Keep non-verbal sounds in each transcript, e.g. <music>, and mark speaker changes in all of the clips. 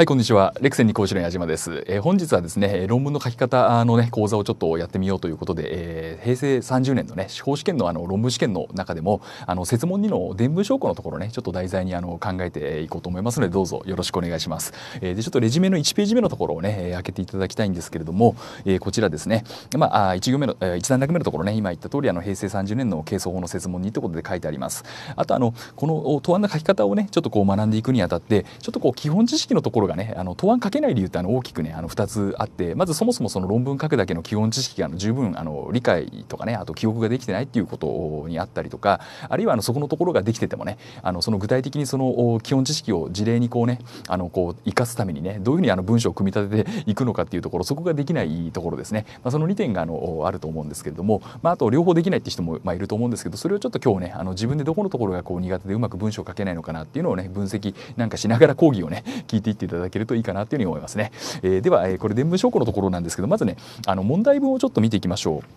Speaker 1: はいこんにちはレクセンに講師の矢島です、えー、本日はですね論文の書き方のね講座をちょっとやってみようということで、えー、平成30年のね司法試験のあの論文試験の中でもあの設問2の伝文証拠のところねちょっと題材にあの考えていこうと思いますのでどうぞよろしくお願いします、えー、でちょっとレジュメの1ページ目のところをね開けていただきたいんですけれども、えー、こちらですねまあ1行目の1段落目のところね今言った通りあの平成30年の係争法の設問2ということで書いてありますあとあのこの答案の書き方をねちょっとこう学んでいくにあたってちょっとこう基本知識のところがねあの答案書けない理由ってあの大きくねあの2つあってまずそもそもその論文書くだけの基本知識が十分あの理解とかねあと記憶ができてないっていうことにあったりとかあるいはあのそこのところができててもねあのその具体的にその基本知識を事例にこうねあのこう生かすためにねどういうふうにあの文章を組み立てていくのかっていうところそこができないところですね、まあ、その2点があのあると思うんですけれども、まあ、あと両方できないって人もまあいると思うんですけどそれをちょっと今日ねあの自分でどこのところがこう苦手でうまく文章を書けないのかなっていうのをね分析なんかしながら講義をね聞いていってただけるといいかなというふうに思いますね。えー、では、えー、これ伝聞証拠のところなんですけどまずねあの問題文をちょっと見ていきましょう。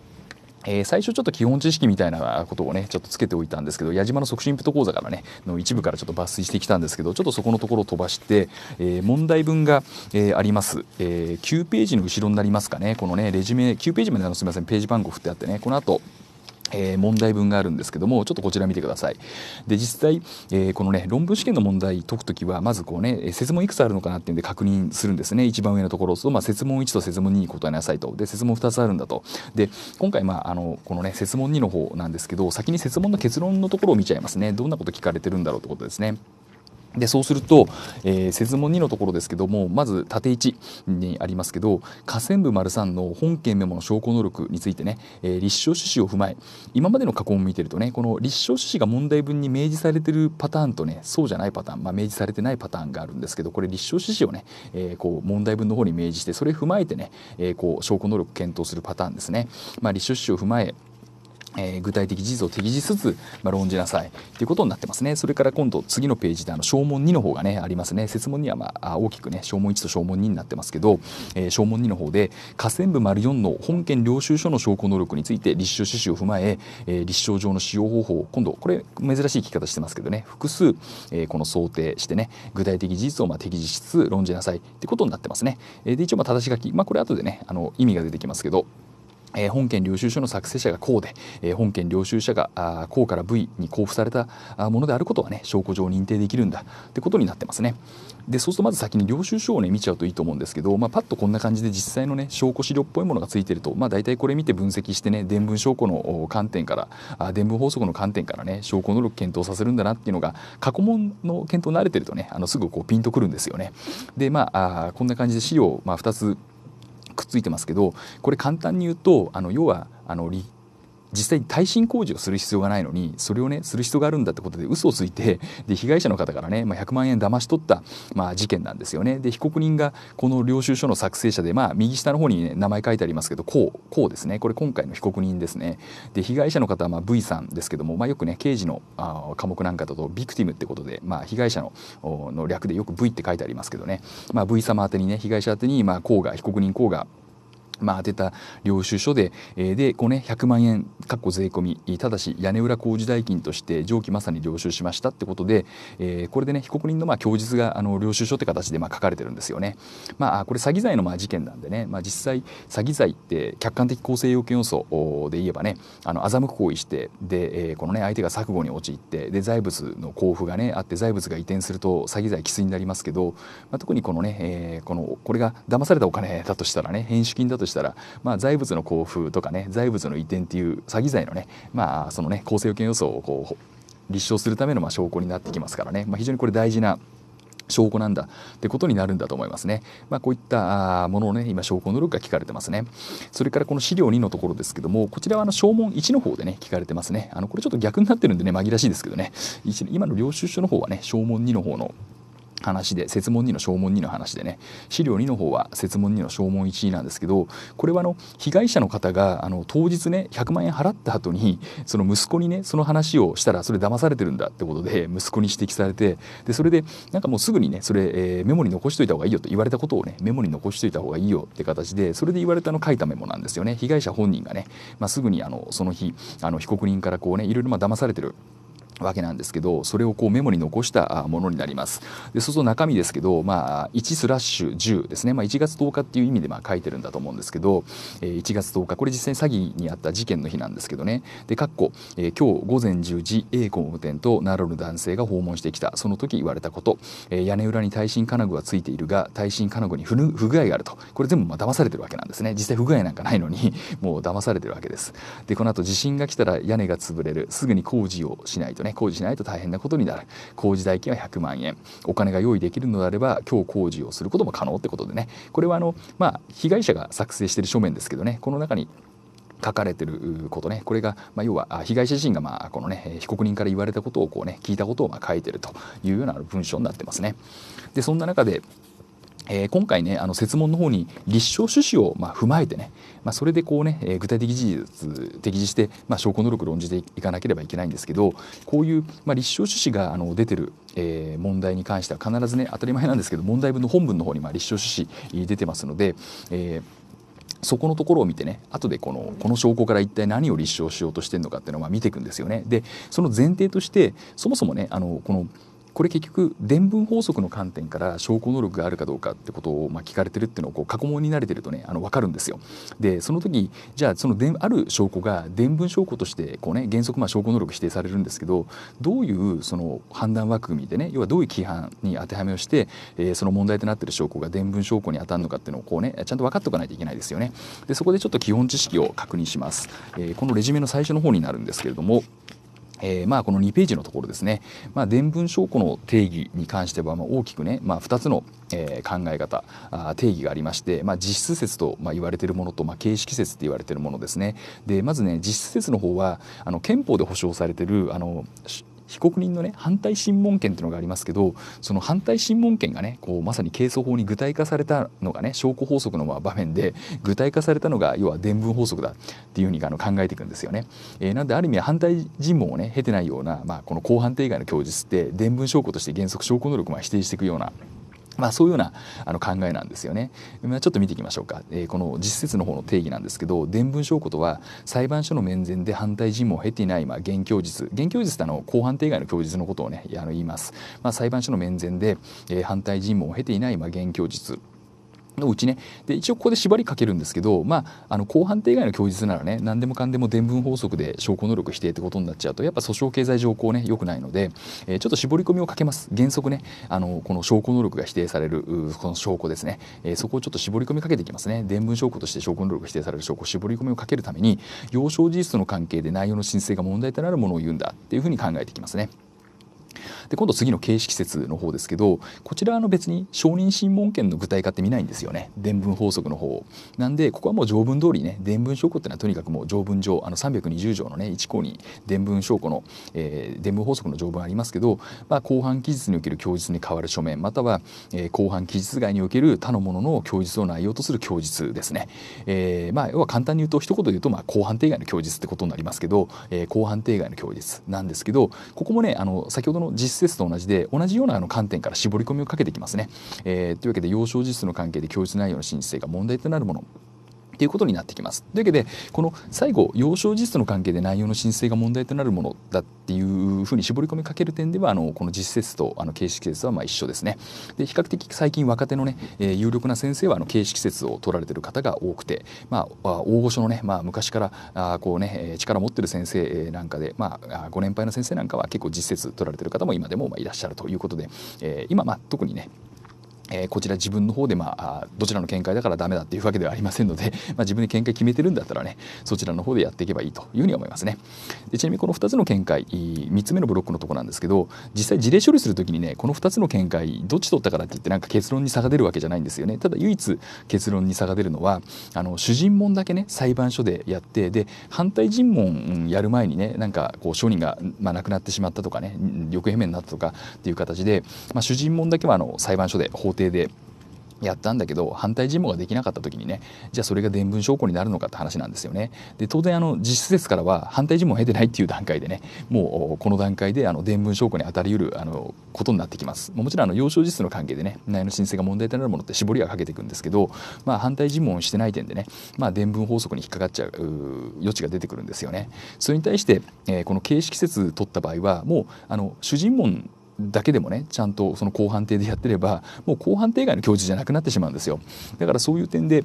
Speaker 1: えー、最初ちょっと基本知識みたいなことをねちょっとつけておいたんですけど矢島の促進プト講座からねの一部からちょっと抜粋してきたんですけどちょっとそこのところを飛ばして、えー、問題文が、えー、あります、え9ページの後ろになりますかねこのねレジュメ9ページまでのすみませんページ番号振ってあってねこの後え問題文があるんですけどもちょっとこちら見てください。で実際、えー、このね論文試験の問題解くときはまずこうね設問いくつあるのかなっていうんで確認するんですね一番上のところそまあ、設問1と設問2に答えなさいとで設問2つあるんだとで今回、まあ、あのこのね設問2の方なんですけど先に設問の結論のところを見ちゃいますねどんなこと聞かれてるんだろうってことですね。でそうすると、えー、説問2のところですけどもまず縦1にありますけど下線部丸3の本件メモの証拠能力についてね、えー、立証趣旨を踏まえ今までの過去を見てるとねこの立証趣旨が問題文に明示されてるパターンとねそうじゃないパターン、まあ、明示されてないパターンがあるんですけどこれ立証趣旨をね、えー、こう問題文の方に明示してそれ踏まえてね、えこう証拠能力検討するパターンですね。まあ、立証趣旨を踏まええー、具体的事実を適時しつつ、まあ、論じなさいということになってますね。それから今度次のページであの証文2の方がねありますね。説問にはまあ大きくね証文1と証文2になってますけど、えー、正2の方で河川部丸4の本件領収書の証拠能力について立証趣旨を踏まええー、立証上の使用方法を今度これ珍しい聞き方してますけどね複数、えー、この想定してね具体的事実をまあ適時しつつ論じなさいってことになってますね。えー、で一応ま正し書きまあこれ後でねあの意味が出てきますけど。え本件領収書の作成者がこうで、え本件領収書がこうから V に交付されたものであることはね証拠上認定できるんだってことになってますね。でそうするとまず先に領収書をね見ちゃうといいと思うんですけど、まあ、パッとこんな感じで実際のね証拠資料っぽいものがついてると、まあ、大体これ見て分析してね伝聞証拠の観点からあ伝聞法則の観点からね証拠能力検討させるんだなっていうのが過去問の検討慣れてるとねあのすぐこうピンとくるんですよね。でまあこんな感じで資料、まあ、2つくっついてますけどこれ簡単に言うとあの要はあの立実際に耐震工事をする必要がないのにそれをねする必要があるんだってことで嘘をついてで被害者の方からね、まあ、100万円騙し取った、まあ、事件なんですよね。で被告人がこの領収書の作成者で、まあ、右下の方に、ね、名前書いてありますけどこうこうですねこれ今回の被告人ですね。で被害者の方はまあ V さんですけども、まあ、よくね刑事のあ科目なんかだとビクティムってことで、まあ、被害者のの略でよく V って書いてありますけどね、まあ、V 様宛にね被害者宛に、まあ、こうが被告人こうがまあ、当てた領収書で,、えでこう、ね、100万円かっこ税込みただし屋根裏工事代金として上記まさに領収しましたってことで、えこれでね被告人のまあ供述があの領収書って形でまあ書かれてるんですよね。まあ、これ詐欺罪のまあ事件なんでね、まあ、実際詐欺罪って客観的構成要件要素で言えばねあの欺く行為してで、えこのね相手が錯誤に陥ってで財物の交付がねあって財物が移転すると詐欺罪きついになりますけど、まあ、特にこのね、えこのこれが騙されたお金だとしたらね返資金だとしたらしたら、まあ、財物の交付とかね財物の移転っていう詐欺罪のね、まあ、そのね構成要件予想をこう立証するためのま証拠になってきますからね、まあ、非常にこれ大事な証拠なんだってことになるんだと思いますね。まあ、こういったものをね、今、証拠能力が聞かれてますね。それからこの資料2のところですけども、こちらはあの、証文1の方でね、聞かれてますね。あの、これちょっと逆になってるんでね、紛らわしいですけどね、今の領収書の方はね、証文2の方の話で説問2の証文2の話でね資料2の方は説問2の証文1なんですけどこれはあの被害者の方があの当日ね100万円払った後にその息子にねその話をしたらそれ騙されてるんだってことで息子に指摘されてでそれでなんかもうすぐにねそれ、えー、メモに残しといた方がいいよと言われたことをねメモに残しといた方がいいよって形でそれで言われたの書いたメモなんですよね被害者本人がね、まあ、すぐにあのその日あの被告人からこうねいろいろま騙されてる。わけなんですけどそれをこうメモに残したものになりますでそうすると中身ですけど、まあ、1スラッシュ10ですね、まあ、1月10日っていう意味でまあ書いてるんだと思うんですけど、えー、1月10日これ実際に詐欺にあった事件の日なんですけどねでかっこ、えー、今日午前10時 A 工務店とナロル男性が訪問してきたその時言われたこと、えー、屋根裏に耐震金具はついているが耐震金具に不不具合があるとこれ全部まあ騙されてるわけなんですね実際不具合なんかないのに <laughs> もう騙されてるわけですでこの後地震が来たら屋根が潰れるすぐに工事をしないとね工事しないと大変なことになる工事代金は100万円お金が用意できるのであれば今日工事をすることも可能ってことでねこれはあの、まあ、被害者が作成している書面ですけどねこの中に書かれてることねこれが、まあ、要は被害者自身が、まあ、このね被告人から言われたことをこうね聞いたことをま書いてるというような文章になってますね。でそんな中でえー、今回ねあの設問の方に立証趣旨をまあ踏まえてね、まあ、それでこうね、えー、具体的事実適時して、まあ、証拠能力論じていかなければいけないんですけどこういう、まあ、立証趣旨があの出てる、えー、問題に関しては必ずね当たり前なんですけど問題文の本文の方にまあ立証趣旨出てますので、えー、そこのところを見てね後でこのこの証拠から一体何を立証しようとしてるのかっていうのをまあ見ていくんですよね。でその前提としてそもそもねあのこのこれ結局伝聞法則の観点から証拠能力があるかどうかってことをまあ聞かれてるっていうのをこう過去問に慣れてるとねあの分かるんですよ。でその時じゃあそのある証拠が伝聞証拠としてこう、ね、原則まあ証拠能力否定されるんですけどどういうその判断枠組みでね要はどういう規範に当てはめをして、えー、その問題となっている証拠が伝聞証拠に当たるのかっていうのをこう、ね、ちゃんと分かっておかないといけないですよね。でそこでちょっと基本知識を確認します。えー、このレジュメの最初の方になるんですけれどもえー、まあこの2ページのところですね、まあ、伝聞証拠の定義に関してはまあ大きくね、まあ、2つの、えー、考え方あ定義がありまして、まあ、実質説とまあ言われているものと、まあ、形式説と言われているものですねでまずね実質説の方はあの憲法で保障されているあの被告人のね反対審問権というのがありますけどその反対審問権がねこうまさに刑訴法に具体化されたのがね証拠法則の場面で具体化されたのが要は伝聞法則だっていうふうにあの考えていくんですよね。えー、なんである意味反対尋問をね経てないような、まあ、この公判定以外の供述って伝聞証拠として原則証拠能力を否定していくような。まあ、そういうようなあの考えなんですよね。まちょっと見ていきましょうか、えー、この実説の方の定義なんですけど伝聞証拠とは裁判所の面前で反対尋問を経ていない、まあ、現供述現供述ってあの公判定外の供述のことをねあの言います、まあ、裁判所の面前で、えー、反対尋問を経ていない、まあ、現供述のうちねで一応ここで縛りかけるんですけど、まあ、あの後半手以外の供述ならね何でもかんでも伝聞法則で証拠能力否定ってことになっちゃうとやっぱ訴訟経済上項ね良くないので、えー、ちょっと絞り込みをかけます原則ねあのこの証拠能力が否定されるこの証拠ですね、えー、そこをちょっと絞り込みかけていきますね伝聞証拠として証拠能力否定される証拠絞り込みをかけるために要少事実との関係で内容の申請が問題となるものを言うんだっていうふうに考えていきますね。で今度次の形式説の方ですけどこちらの別に承認審問権の具体化って見ないんですよね伝文法則の方なんでここはもう条文通りね伝文証拠っていうのはとにかくもう条文上あの320条のね1項に伝文証拠の、えー、伝文法則の条文ありますけど、まあ、公判期日における供述に代わる書面または、えー、公判期日外における他の者のの供述を内容とする供述ですね、えー、まあ要は簡単に言うと一言で言うとまあ公判定外の供述ってことになりますけど、えー、公判定外の供述なんですけどここもねあの先ほどの実説と同じで同じようなあの観点から絞り込みをかけてきますね。えー、というわけで幼少時室の関係で教室内容の申請が問題となるものということになってきます。というわけで、この最後、幼少実との関係で内容の申請が問題となるものだっていうふうに絞り込みかける点では、あのこの実説とあの形式説はま一緒ですね。で、比較的最近若手のね、えー、有力な先生はあの形式説を取られてる方が多くて、まあ、大御所のね、まあ、昔からあこうね、力持ってる先生なんかで、まあ、ご年配の先生なんかは結構実説取られてる方も今でもまいらっしゃるということで、えー、今、ま特にね、えこちら自分の方で、まあ、どちらの見解だからダメだっていうわけではありませんので、<laughs> まあ、自分で見解決めてるんだったらねそちらの方でやっていけばいいというふうに思いますねでちなみにこの2つの見解3つ目のブロックのとこなんですけど実際事例処理する時にねこの2つの見解どっち取ったからって言ってなんか結論に差が出るわけじゃないんですよねただ唯一結論に差が出るのはあの主尋問だけね裁判所でやってで反対尋問やる前にねなんかこう証人が、まあ、亡くなってしまったとかね行方不明になったとかっていう形で、まあ、主尋問だけはあの裁判所で法廷定でやったんだけど反対尋問ができなかった時にねじゃあそれが伝聞証拠になるのかって話なんですよね。で当然あの実施説からは反対尋問を経てないっていう段階でねもうこの段階であの伝聞証拠に当たりうるあのことになってきます。もちろんあの幼少実の関係でね内の申請が問題となるものって絞りはかけていくんですけど、まあ、反対尋問をしてない点でね、まあ、伝聞法則に引っかかっちゃう余地が出てくるんですよね。それに対して、えー、この形式説取った場合はもうあの主尋問だけでもねちゃんとその後半廷でやってればもう後半判以外の教授じゃなくなってしまうんですよだからそういう点で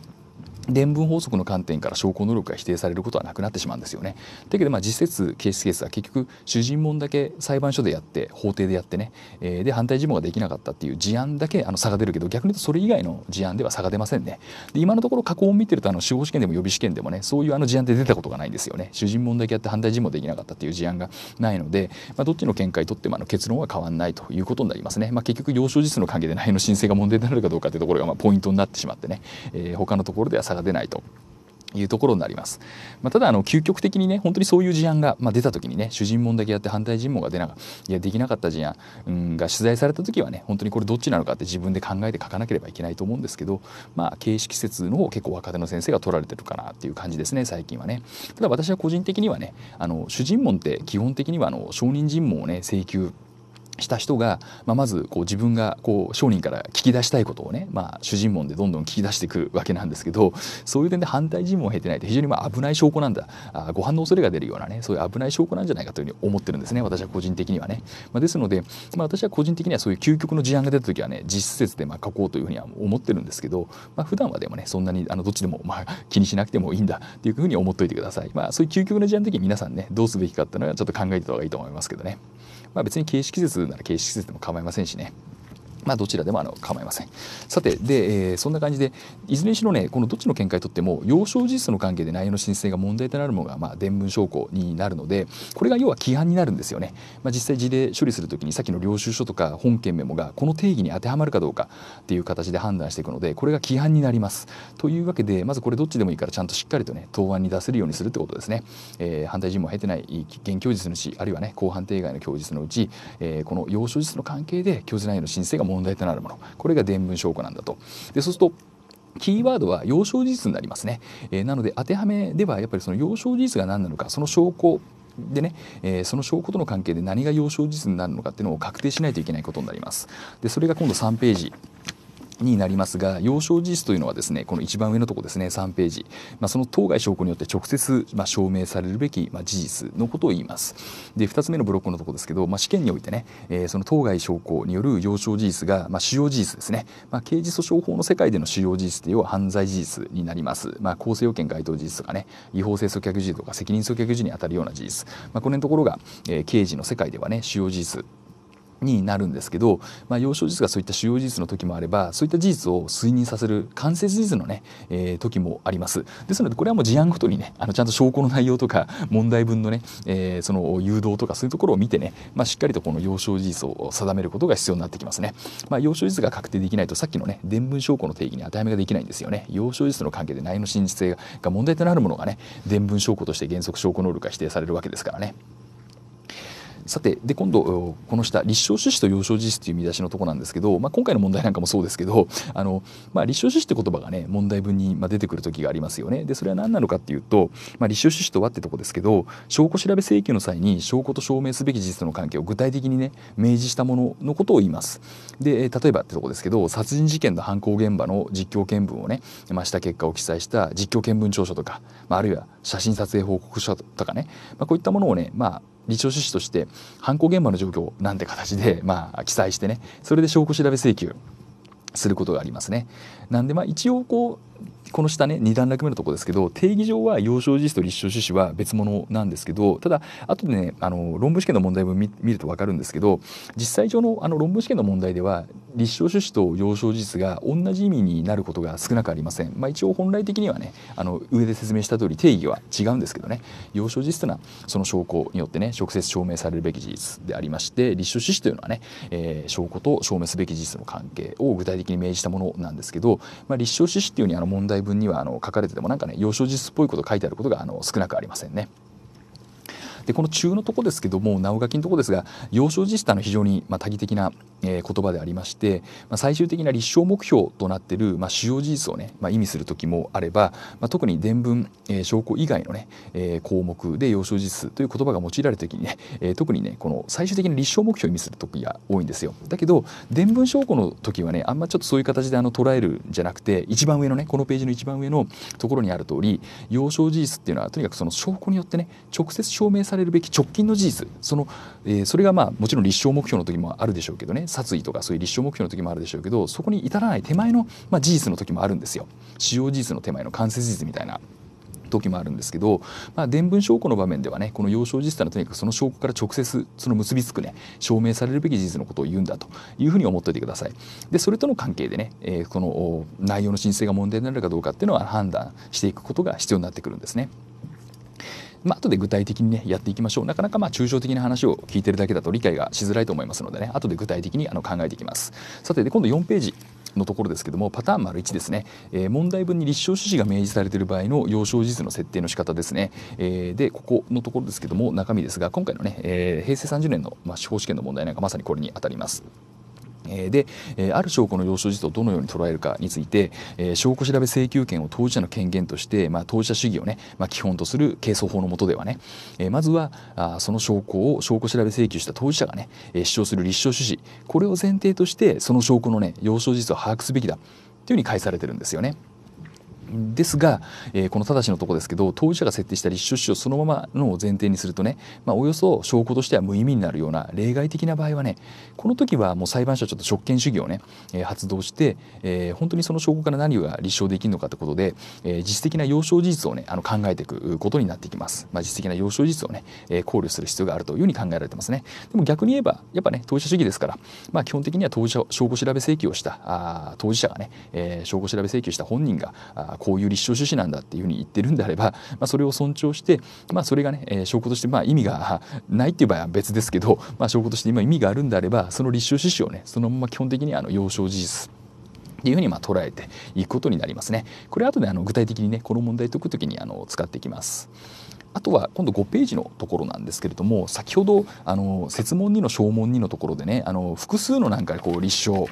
Speaker 1: 伝聞法則の観点から証拠能力が否定されることはなくなってしまうんですよね。だけどまあ実説ケースケースは結局主尋問だけ裁判所でやって法廷でやってね、えー、で反対尋問ができなかったっていう事案だけあの差が出るけど逆に言うとそれ以外の事案では差が出ませんね。で今のところ過去を見てるとあの司法試験でも予備試験でもねそういうあの事案で出たことがないんですよね。主尋問だけやって反対尋問できなかったっていう事案がないので、まあ、どっちの見解とってもあの結論は変わらないということになりますね。まあ、結局要所実の関係で内容の申請が問題になるかどうかていうところがまあポイントになってしまってね、えー、他のところでは差がが出ないと。いうところになります、まあ、ただあの究極的にね本当にそういう事案が、まあ、出た時にね主人問だけやって反対尋問が出なかいやできなかった事案、うん、が取材された時はね本当にこれどっちなのかって自分で考えて書かなければいけないと思うんですけど、まあ、形式説の方結構若手の先生が取られてるかなっていう感じですね最近はねただ私は個人的にはねあの主尋問って基本的にはあの証人尋問をね請求した人が、まあ、まずこう自分がこう商人から聞き出したいことをね、まあ、主人問でどんどん聞き出していくわけなんですけどそういう点で反対尋問を経てないと非常にまあ危ない証拠なんだあご飯の恐れが出るようなねそういう危ない証拠なんじゃないかというふうに思ってるんですね私は個人的にはね、まあ、ですので、まあ、私は個人的にはそういう究極の事案が出た時はね実施設でまあ書こうというふうには思ってるんですけど、まあ、普段はでもねそんなにあのどっちでもまあ気にしなくてもいいんだっていうふうに思っておいてください、まあ、そういう究極の事案の時に皆さんねどうすべきかっていうのはちょっと考えてた方がいいと思いますけどね。まあ、別に形式説なら形式説でも構いませんしねまあ、どちらでもあの構いません。さて、で、えー、そんな感じで、いずれにしろね、このどっちの見解とっても、要証事実の関係で内容の申請が問題となるものが、まあ、伝聞証拠になるので、これが要は規範になるんですよね。まあ、実際、事例処理するときに、さっきの領収書とか本件メモが、この定義に当てはまるかどうかっていう形で判断していくので、これが規範になります。というわけで、まずこれ、どっちでもいいから、ちゃんとしっかりとね、答案に出せるようにするってことですね。えー、反対尋問を経てない現供述のうち、あるいはね、公判定外の供述のうち、えー、この要証事実の関係で、供述内容の申請が問題問題となるものこれが伝聞証拠なんだと。でそうするとキーワードは要証事実になりますね、えー、なので当てはめではやっぱりその要証事実が何なのかその証拠でね、えー、その証拠との関係で何が要証事実になるのかっていうのを確定しないといけないことになりますでそれが今度3ページになりますが要証事実というのはですねこの一番上のところですね3ページ、まあ、その当該証拠によって直接、まあ、証明されるべき、まあ、事実のことを言いますで2つ目のブロックのところですけど、まあ、試験においてね、えー、その当該証拠による要証事実が、まあ、主要事実ですね、まあ、刑事訴訟法の世界での主要事実というのは犯罪事実になります、まあ、構成要件該当事実とかね違法性訴却事実とか責任訴却事実に当たるような事実、まあ、このところが、えー、刑事の世界ではね主要事実になるんですけど、まあ、幼少事実がそういった主要事実の時もあればそういった事実を推認させる間接事実のね、えー、時もありますですのでこれはもう事案ごとにねあのちゃんと証拠の内容とか問題文のね、えー、その誘導とかそういうところを見てね、まあ、しっかりとこの幼少事実を定めることが必要になってきますね、まあ、幼少事実が確定できないとさっきのね伝聞証拠の定義に当てはめができないんですよね幼少事実の関係で内容の真実性が問題となるものがね伝聞証拠として原則証拠能力が否定されるわけですからね。さてで今度この下立証趣旨と要証事実という見出しのとこなんですけど、まあ、今回の問題なんかもそうですけどあの、まあ、立証趣旨って言葉がね問題文に出てくる時がありますよね。でそれは何なのかっていうと、まあ、立証趣旨とはってとこですけど証拠調べ請求の際に証拠と証明すべき事実との関係を具体的にね明示したもののことを言います。で例えばってとこですけど殺人事件の犯行現場の実況見分をね増した結果を記載した実況見聞調書とか、まあ、あるいは写真撮影報告書とかね、まあ、こういったものをね、まあ、理事趣旨として犯行現場の状況なんて形で、まあ、記載してねそれで証拠調べ請求することがありますね。なんでまあ一応こうこの下ね2段落目のとこですけど定義上は幼少事実と立証趣旨は別物なんですけどただ後でねあの論文試験の問題も見ると分かるんですけど実際上のあの論文試験の問題では立証趣旨と上証事実が同じ意味になることが少なくありません、まあ、一応本来的にはねあの上で説明した通り定義は違うんですけどね要証事実というのはその証拠によってね直接証明されるべき事実でありまして立証趣旨というのはね、えー、証拠と証明すべき事実の関係を具体的に明示したものなんですけど、まあ、立証趣旨っていうふうにあの問題文にはあの書かれててもなんかね要証事実っぽいこと書いてあることがあの少なくありませんね。でこの中のとこですけども直書きのとこですが要少時治体の非常に、まあ、多義的な、えー、言葉でありまして、まあ、最終的な立証目標となっている、まあ、主要事実をね、まあ、意味する時もあれば、まあ、特に伝聞、えー、証拠以外のね、えー、項目で要事実という言葉が用いられた時にね、えー、特にねこの最終的な立証目標を意味する時が多いんですよだけど伝聞証拠の時はねあんまちょっとそういう形であの捉えるんじゃなくて一番上のねこのページの一番上のところにある通り要少事実っていうのはとにかくその証拠によってね直接証明されれるべき直近の事実その、えー、それがまあもちろん立証目標の時もあるでしょうけどね殺意とかそういう立証目標の時もあるでしょうけどそこに至らない手前の、まあ、事実の時もあるんですよ使用事実の手前の間接事実みたいな。時もあるんですけど、まあ、伝聞証拠の場面ではねこの要証事実はとにかくその証拠から直接その結びつくね証明されるべき事実のことを言うんだというふうに思っておいてくださいでそれとの関係でね、えー、この内容の申請が問題になるかどうかっていうのは判断していくことが必要になってくるんですね。まあ後で具体的にねやっていきましょうなかなかまあ抽象的な話を聞いてるだけだと理解がしづらいと思いますのでね後で具体的にあの考えていきますさてで今度4ページのところですけどもパターン丸1ですね、えー、問題文に立証趣旨が明示されている場合の要証事実の設定の仕方ですね、えー、でここのところですけども中身ですが今回のね、えー、平成30年の、まあ、司法試験の問題なんかまさにこれにあたります。である証拠の要所事実をどのように捉えるかについて証拠調べ請求権を当事者の権限として、まあ、当事者主義をね、まあ、基本とする係争法の下ではねまずはその証拠を証拠調べ請求した当事者がね主張する立証趣旨これを前提としてその証拠のね要所事実を把握すべきだというふうに返されてるんですよね。ですが、えー、このただしのとこですけど当事者が設定した立証主張そのままのを前提にするとね、まあ、およそ証拠としては無意味になるような例外的な場合はねこの時はもう裁判所はちょっと職権主義をね、えー、発動して、えー、本当にその証拠から何が立証できるのかということで、えー、実質的な要証事実をねあの考えていくことになってきます、まあ、実質的な要証事実をね、えー、考慮する必要があるというふうに考えられてますねでも逆に言えばやっぱね当事者主義ですから、まあ、基本的には当事者証拠調べ請求をしたあ当事者がね、えー、証拠調べ請求した本人があこういう立証趣旨なんだっていうふうに言ってるんであれば、まあ、それを尊重して、まあ、それがね、えー、証拠としてまあ意味がないっていう場合は別ですけど、まあ、証拠として今意味があるんであればその立証趣旨をねそのまま基本的にあの要証事実っていうふうにまあ捉えていくことになりますね。これ後であの具体的にねこの問題解くときにあの使っていきます。あとは今度5ページのところなんですけれども先ほどあの設問2の証問2のところでねあの複数のなんかこう立証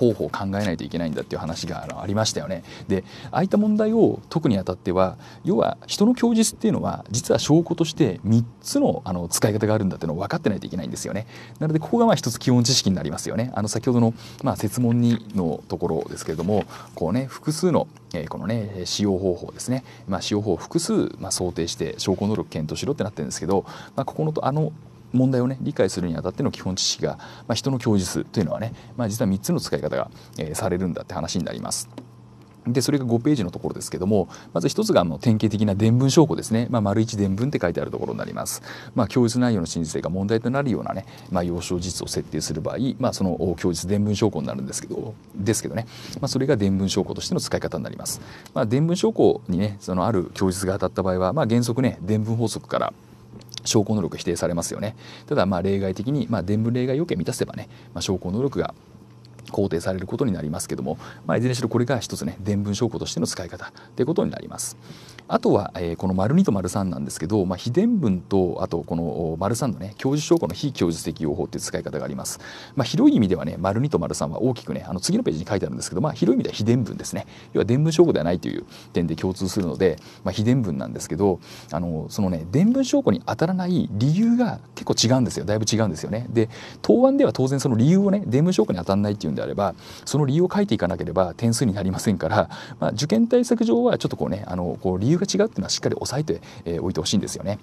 Speaker 1: 方法を考えないといけないんだっていう話があのありましたよね。でああいった問題を解くにあたっては要は人の供述っていうのは実は証拠として3つのあの使い方があるんだっていうのを分かってないといけないんですよね。なのでここがまあ一つ基本知識になりますよね。あの先ほどの、まあ、説問2のところですけれどもこうね複数のえー、このね使用方法ですね、まあ、使用法を複数、まあ、想定して証拠能力検討しろってなってるんですけど、まあ、ここのとあの問題をね理解するにあたっての基本知識が、まあ、人の供述というのはね、まあ、実は3つの使い方が、えー、されるんだって話になります。でそれが5ページのところですけどもまず1つがあの典型的な伝文証拠ですね、まあ、丸1伝文って書いてあるところになります、まあ、供述内容の真実性が問題となるようなね、まあ、要証事実を設定する場合、まあ、その供述伝文証拠になるんですけどですけどね、まあ、それが伝文証拠としての使い方になります、まあ、伝文証拠にねそのある供述が当たった場合は、まあ、原則ね伝文法則から証拠能力否定されますよねただまあ例外的に、まあ、伝聞例外要件満たせばね、まあ、証拠能力が肯定されることになりますけども、まあ、いずれにしろこれが一つね伝聞証拠としての使い方ということになります。あとは、えー、この丸2と丸3なんですけど、まあ、秘伝文とあとこの丸3のね教授証拠の非教授適用法という使い方があります、まあ、広い意味ではね丸2と丸3は大きくねあの次のページに書いてあるんですけど、まあ、広い意味では秘伝文ですね要は伝文証拠ではないという点で共通するので、まあ、秘伝文なんですけどあのそのね伝文証拠に当たらない理由が結構違うんですよだいぶ違うんですよねで答案では当然その理由をね伝文証拠に当たらないっていうんであればその理由を書いていかなければ点数になりませんから、まあ、受験対策上はちょっとこうねあのこう理由が違うっていうのはしっかり押さえて、えー、いてほしいんですよね。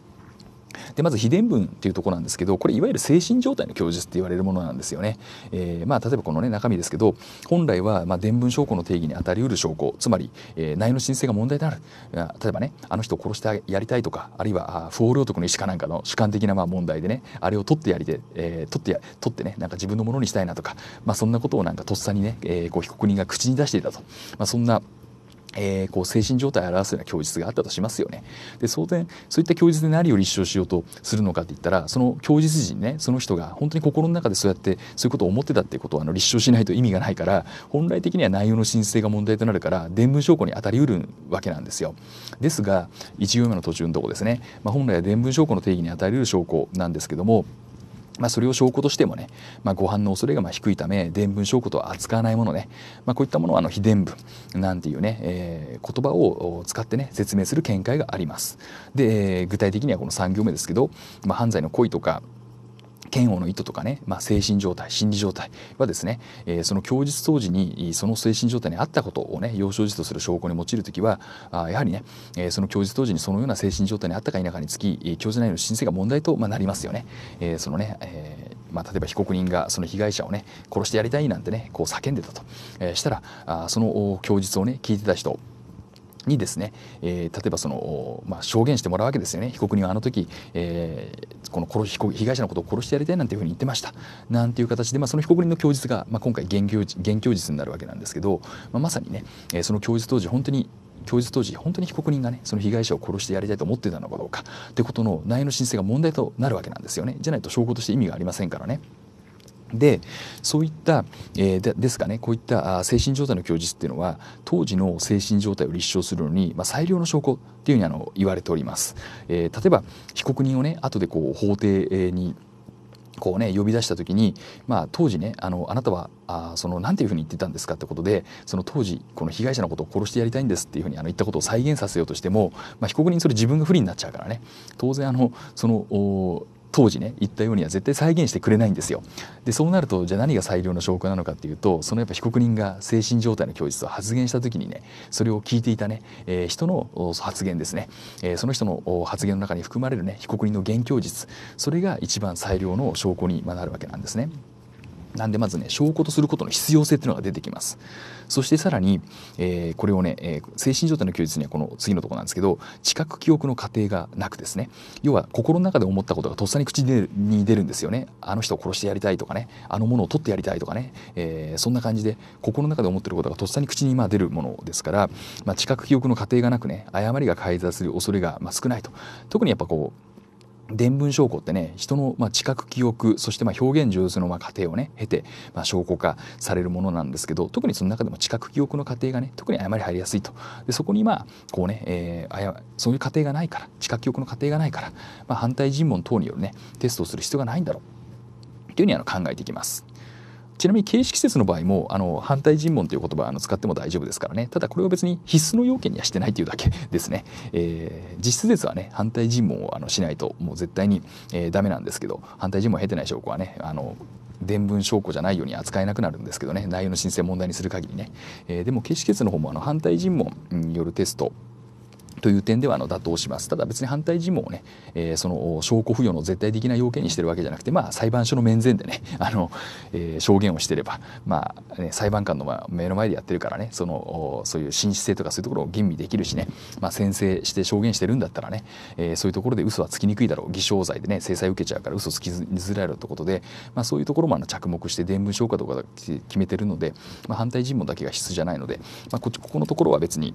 Speaker 1: でまず秘伝文っていうとこなんですけどこれいわゆる精神状態の供述って言われるものなんですよね。えー、まあ、例えばこの、ね、中身ですけど本来はま伝聞証拠の定義に当たりうる証拠つまり、えー、内の申請が問題である例えばねあの人を殺してやりたいとかあるいは不法領得の意思かなんかの主観的なま問題でねあれを取ってやりて、えー、取ってや取ってねなんか自分のものにしたいなとか、まあ、そんなことをなんかとっさにね、えこう被告人が口に出していたと、まあ、そんなえー、こう精神状態を表すような供述があったとしますよね。で当然そういった供述で何を立証しようとするのかって言ったらその供述陣ねその人が本当に心の中でそうやってそういうことを思ってたっていうことをあの立証しないと意味がないから本来的には内容の申請が問題となるから伝聞証拠に当たりうるわけなんですよ。ですが1行目の途中のとこですね、まあ、本来は伝聞証拠の定義に当たりうる証拠なんですけどもまあ、それを証拠としてもね、まあ、誤判の恐れがまあ低いため伝聞証拠とは扱わないものね、まあ、こういったものはあの非伝聞なんていうね、えー、言葉を使ってね説明する見解があります。で、具体的にはこの3行目ですけど、まあ、犯罪の故意とか嫌悪の意図とかね、まあ、精神状態心理状態はですね、えー、その供述当時にその精神状態にあったことをね幼少時とする証拠に用いる時はあやはりね、えー、その供述当時にそのような精神状態にあったか否かにつき供述内容の申請が問題と、まあ、なりますよね。えー、そのね、えーまあ、例えば被告人がその被害者をね殺してやりたいなんてねこう叫んでたと、えしたらあその供述をね聞いてた人にですね、えー、例えばその、まあ、証言してもらうわけですよね被告人はあの時、えー、この殺し被害者のことを殺してやりたいなんていうふうに言ってましたなんていう形で、まあ、その被告人の供述が、まあ、今回現供現供述になるわけなんですけど、まあ、まさにね、えー、その供述当時本当に供述当時本当に被告人がねその被害者を殺してやりたいと思ってたのかどうかってことの内容の申請が問題となるわけなんですよねじゃないと証拠として意味がありませんからね。でそういった、えー、でですかねこういった精神状態の供述っていうのは当時の精神状態を立証するのに、まあ、最良の証拠っていうふうにあの言われております、えー、例えば被告人をね後でこう法廷にこうね呼び出した時に、まあ、当時ねあのあなたはあそのなんていうふうに言ってたんですかってことでその当時この被害者のことを殺してやりたいんですっていうふうにあの言ったことを再現させようとしても、まあ、被告人それ自分が不利になっちゃうからね当然あのその当時ね言ったようには絶対再現してくれないんですよ。でそうなるとじゃあ何が最良の証拠なのかっていうとそのやっぱ被告人が精神状態の供述を発言した時にねそれを聞いていたね、えー、人の発言ですね、えー、その人の発言の中に含まれるね被告人の言供述それが一番最良の証拠になるわけなんですね。なんでまずね証拠とすることの必要性っていうのが出てきます。そしてさらに、えー、これをね、えー、精神状態の供述にはこの次のところなんですけど知覚記憶の過程がなくですね要は心の中で思ったことがとっさに口に出るんですよねあの人を殺してやりたいとかねあのものを取ってやりたいとかね、えー、そんな感じで心の中で思ってることがとっさに口にまあ出るものですから、まあ、知覚記憶の過程がなくね誤りが介在する恐れがまあ少ないと特にやっぱこう伝聞証拠ってね人のまあ知覚記憶そしてまあ表現上手のまあ過程をね経てまあ証拠化されるものなんですけど特にその中でも知覚記憶の過程がね特に誤り入りやすいとでそこにまあこうね、えー、そういう過程がないから知覚記憶の過程がないから、まあ、反対尋問等によるねテストをする必要がないんだろうというふうにあの考えていきます。ちなみに形式説の場合もあの反対尋問という言葉を使っても大丈夫ですからねただこれを別に必須の要件にはしてないというだけ <laughs> ですね、えー、実質説はね反対尋問をあのしないともう絶対に、えー、ダメなんですけど反対尋問を経てない証拠はねあの伝聞証拠じゃないように扱えなくなるんですけどね内容の申請問題にする限りね、えー、でも形式説の方もあの反対尋問によるテストという点ではあの妥当しますただ別に反対尋問をね、えー、その証拠付与の絶対的な要件にしてるわけじゃなくて、まあ、裁判所の面前でねあの、えー、証言をしてれば、まあね、裁判官の目の前でやってるからねそのそういう真摯性とかそういうところを吟味できるしね、まあ、宣誓して証言してるんだったらね、えー、そういうところで嘘はつきにくいだろう偽証罪でね制裁受けちゃうから嘘つきづらいいうことで、まあ、そういうところもあの着目して伝聞証拠とか決めてるので、まあ、反対尋問だけが必須じゃないので、まあ、ここのところは別に。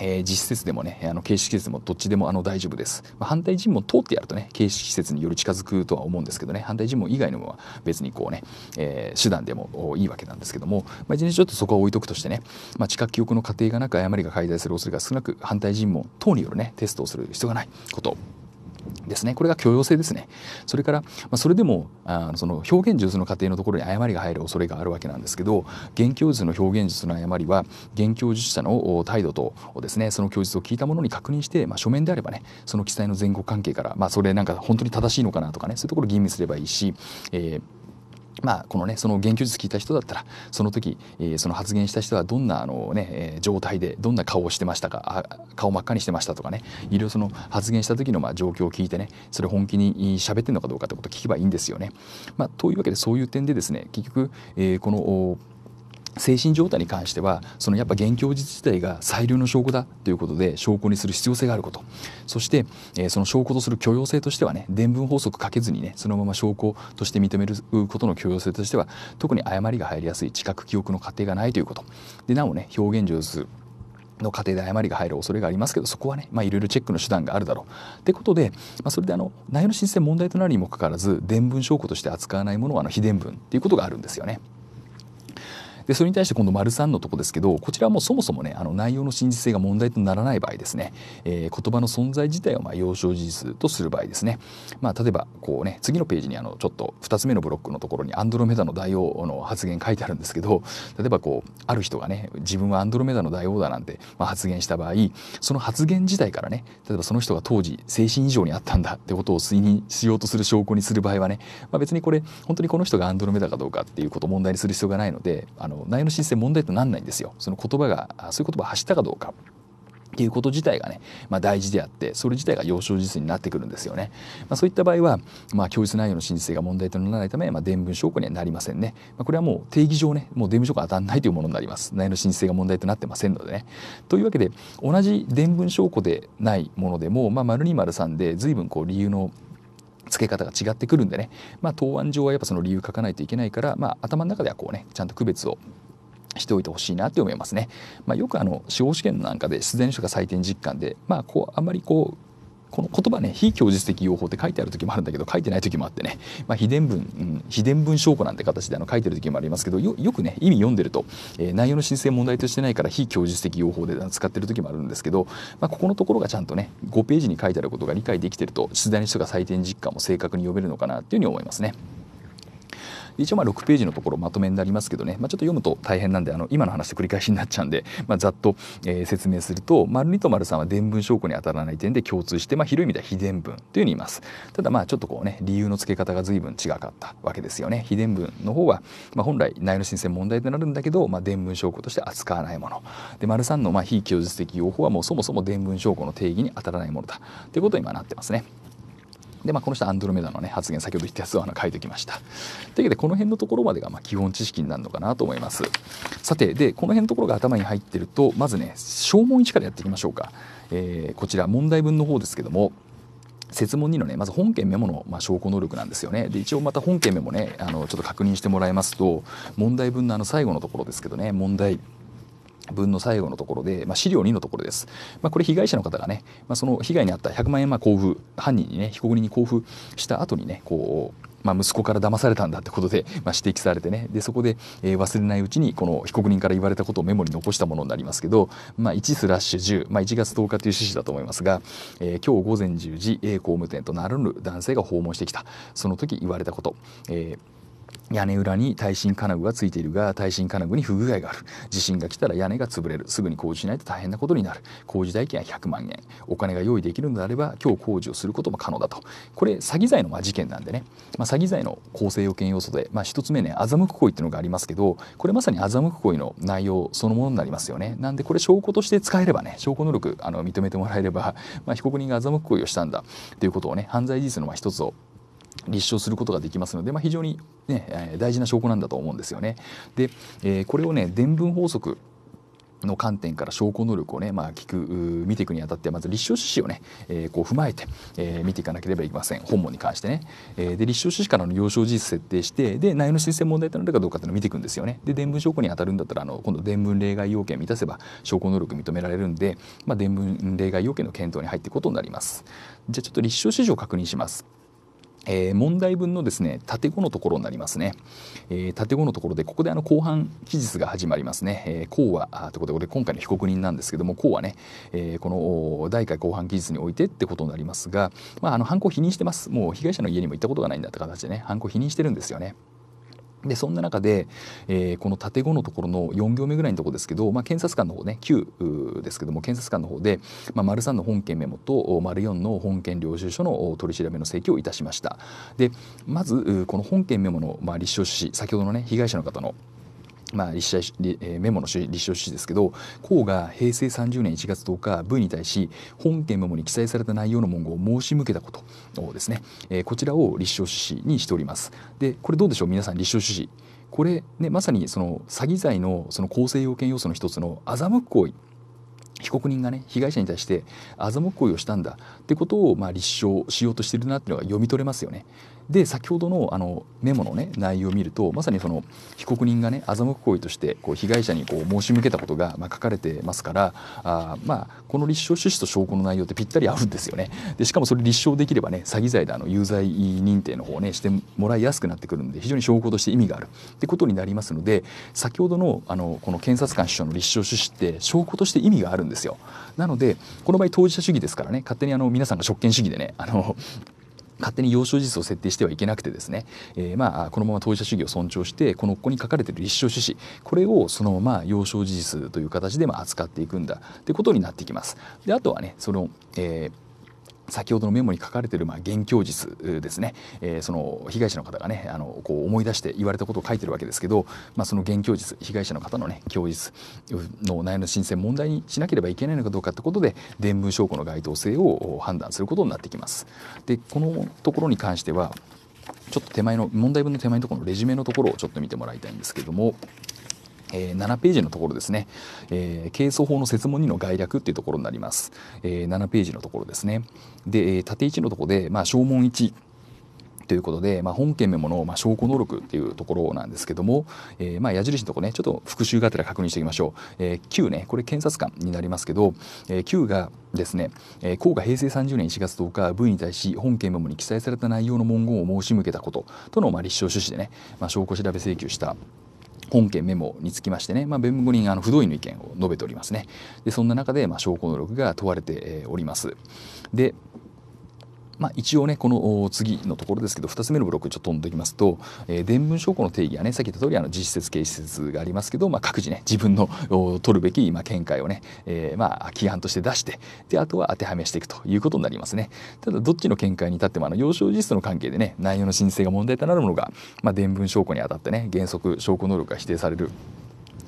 Speaker 1: えー、実施施設でもねあの形式施設でもどっちでもあの大丈夫です、まあ、反対尋問通ってやるとね形式施設により近づくとは思うんですけどね反対尋問以外のものは別にこうね、えー、手段でもいいわけなんですけども、まあ、いずれにちょっとそこは置いとくとしてね、まあ、知覚記憶の過程がなく誤りが介在する恐れが少なく反対尋問等によるねテストをする必要がないことですねこれが許容性ですねそれから、まあ、それでもあその表現術の過程のところに誤りが入る恐れがあるわけなんですけど現教術の表現術の誤りは現教術者の態度とですねその供述を聞いたものに確認して、まあ、書面であればねその記載の前後関係から、まあ、それなんか本当に正しいのかなとかねそういうところ吟味すればいいし、えーまあ、このねその言及術聞いた人だったらその時、えー、その発言した人はどんなあのね、えー、状態でどんな顔をしてましたかあ顔真っ赤にしてましたとかねいろいろその発言した時のま状況を聞いてねそれ本気に喋ってるのかどうかってことを聞けばいいんですよね。まあ、というわけでそういう点でですね結局、えー、この精神状態に関してはそのやっぱ現況自自体が最良の証拠だということで証拠にする必要性があることそして、えー、その証拠とする許容性としてはね伝聞法則かけずにねそのまま証拠として認めることの許容性としては特に誤りが入りやすい知覚記憶の過程がないということでなおね表現上手の過程で誤りが入る恐れがありますけどそこはねいろいろチェックの手段があるだろうってことで、まあ、それであの内容の申請問題となるにもかかわらず伝聞証拠として扱わないものはあの非伝聞っていうことがあるんですよね。でそれに対して今度丸3のとこですけどこちらもそもそもねあの内容の真実性が問題とならない場合ですね、えー、言葉の存在自体をまあ要所事実とする場合ですね、まあ、例えばこうね次のページにあのちょっと2つ目のブロックのところにアンドロメダの大王の発言書いてあるんですけど例えばこうある人がね自分はアンドロメダの大王だなんてまあ発言した場合その発言自体からね例えばその人が当時精神異常にあったんだってことを推認しようとする証拠にする場合はね、まあ、別にこれ本当にこの人がアンドロメダかどうかっていうことを問題にする必要がないのであの内容の申請問題となんないんですよその言葉がそういう言葉を発したかどうか。っていうこと自体がね、まあ、大事であってそれ自体が要証実になってくるんですよね、まあ、そういった場合は、まあ、供述内容の申請が問題とならないため、まあ、伝聞証拠にはなりませんね、まあ、これはもう定義上ねもう伝聞証拠当たらないというものになります内容の申請が問題となってませんのでねというわけで同じ伝聞証拠でないものでも、まあ、丸2丸3で随分こう理由の付け方が違ってくるんでね、まあ、答案上はやっぱその理由書かないといけないから、まあ、頭の中ではこうねちゃんと区別をしておいてほしいなって思いますね。まあ、よくあの司法試験なんかで出題書が採点実感で、まあ、こうあんまりこうこの言葉ね非供述的用法って書いてある時もあるんだけど書いてない時もあってね、まあ、非伝文、うん、伝文証拠なんて形であの書いてる時もありますけどよくね意味読んでると、えー、内容の申請問題としてないから非供述的用法で使ってる時もあるんですけど、まあ、ここのところがちゃんとね5ページに書いてあることが理解できてると出題の人が採点実感も正確に読めるのかなっていうふうに思いますね。一応まあ6ページのところまとめになりますけどね、まあ、ちょっと読むと大変なんであの今の話繰り返しになっちゃうんで、まあ、ざっと、えー、説明すると丸2と丸3は伝文証拠に当たらない点で共通して、まあ、広い意味では非伝文というふうに言いますただまあちょっとこうね理由の付け方が随分違かったわけですよね非伝文の方は、まあ、本来内容申請問題となるんだけど、まあ、伝文証拠として扱わないもので丸3のまあ非供述的用法はもうそもそも伝文証拠の定義に当たらないものだということに今なってますね。で、まあ、この人アンドロメダの、ね、発言先ほど言ったやつをあの書いてきましたというわけでこの辺のところまでがま基本知識になるのかなと思いますさてでこの辺のところが頭に入ってるとまずね正門1からやっていきましょうか、えー、こちら問題文の方ですけども設問2のねまず本件メモの、まあ、証拠能力なんですよねで一応また本件メモねあのちょっと確認してもらいますと問題文のあの最後のところですけどね問題文の最後のところで、まあ、資料2のところです。まあ、これ被害者の方がね、まあ、その被害に遭った100万円ま交付犯人にね被告人に交付した後にねこうまあ、息子から騙されたんだってことで、まあ、指摘されてねでそこで、えー、忘れないうちにこの被告人から言われたことをメモに残したものになりますけど、まあ、1スラッシュ10、まあ、1月10日という趣旨だと思いますが、えー、今日午前10時 A 工務店とならぬ男性が訪問してきたその時言われたこと、えー屋根裏に耐震金具がついているが耐震金具に不具合がある地震が来たら屋根が潰れるすぐに工事しないと大変なことになる工事代金は100万円お金が用意できるのであれば今日工事をすることも可能だとこれ詐欺罪のま事件なんでね、まあ、詐欺罪の構成要件要素で、まあ、1つ目ね欺く行為っていうのがありますけどこれまさに欺く行為の内容そのものになりますよねなんでこれ証拠として使えればね証拠能力あの認めてもらえれば、まあ、被告人が欺く行為をしたんだということをね犯罪事実のま1つを立証することができますので、まあ、非常に、ね、大事な証拠なんだと思うんですよね。で、えー、これをね伝聞法則の観点から証拠能力をね、まあ、聞く見ていくにあたってまず立証趣旨をね、えー、こう踏まえて、えー、見ていかなければいけません本文に関してね、えー、で立証趣旨からの要証事実設定してで内容の推薦問題となるかどうかっていうのを見ていくんですよねで伝聞証拠に当たるんだったらあの今度伝聞例外要件満たせば証拠能力認められるんで、まあ、伝聞例外要件の検討に入っていくことになりますじゃあちょっと立証指示を確認しますえー、問題文のですね縦5のところになりますね、えー、縦5のところでここであの後半期日が始まりますね、えー、うはということでこれ今回の被告人なんですけども公はね、えー、この第1回公判期日においてってことになりますが、まあ、あの犯行否認してますもう被害者の家にも行ったことがないんだって形でね犯行否認してるんですよね。でそんな中で、えー、この建後のところの4行目ぐらいのところですけど、まあ、検察官の方ね9ですけども検察官の方で、まあ、丸3の本件メモと丸4の本件領収書の取り調べの請求をいたしましたでまずこの本件メモの、まあ、立証趣旨先ほどのね被害者の方のまあ、立メモの立証趣旨ですけど公が平成30年1月10日部に対し本件メモに記載された内容の文言を申し向けたことをですね、こちらを立証趣旨にしておりますでこれどうでしょう皆さん立証趣旨これ、ね、まさにその詐欺罪のその構成要件要素の一つの欺く行為被告人がね被害者に対して欺く行為をしたんだってことをまあ立証しようとしてるなっていうのが読み取れますよね。で先ほどのあのメモの、ね、内容を見るとまさにその被告人がね欺く行為としてこう被害者にこう申し向けたことがまあ書かれてますからあまあこの立証趣旨と証拠の内容ってぴったり合うんですよね。でしかもそれ立証できればね詐欺罪であの有罪認定の方をねしてもらいやすくなってくるので非常に証拠として意味があるってことになりますので先ほどのあのこの検察官主張の立証趣旨って証拠として意味があるんですよ。なのでこの場合当事者主義ですからね勝手にあの皆さんが職権主義でねあの勝手に要所事実を設定してはいけなくてですね、えー、まあこのまま当事者主義を尊重してこのここに書かれている立証趣旨これをそのまま要所事実という形でも扱っていくんだってことになってきます。であとはねその、えー先ほどのメモに書かれているまあ現況実ですね、えー、その被害者の方がねあのこう思い出して言われたことを書いてるわけですけど、まあ、その現況術被害者の方のね供述の悩みの申請問題にしなければいけないのかどうかということで伝聞証拠の該当性を判断することになってきます。でこのところに関してはちょっと手前の問題文の手前のところのレジュメのところをちょっと見てもらいたいんですけどもえー、7ページのところですね、えー、係争法の説問2の概略っていうところになります、えー、7ページのところですねで縦1のところで、まあ、証文1ということで、まあ、本件メモの、まあ、証拠能力っていうところなんですけども、えー、まあ矢印のとこねちょっと復習がてら確認していきましょう、えー、9ねこれ検察官になりますけど、えー、9がですね、えー、甲が平成30年1月10日 V に対し本件メモに記載された内容の文言を申し向けたこととの、まあ、立証趣旨でね、まあ、証拠調べ請求した本件メモにつきましてね、まあ、弁護人あの不同意の意見を述べておりますね。でそんな中で、まあ、証拠能力が問われております。でまあ、一応ねこの次のところですけど2つ目のブロックちょっと飛んでいきますと、えー、伝聞証拠の定義はねさっき言った通りあの実施設形施設がありますけど、まあ、各自ね自分の取るべき、今見解をね、えー、まあ規範として出してであとは当てはめしていくということになりますねただどっちの見解に至ってもあの要証実質の関係でね内容の申請が問題となるものが、まあ、伝聞証拠にあたってね原則証拠能力が否定される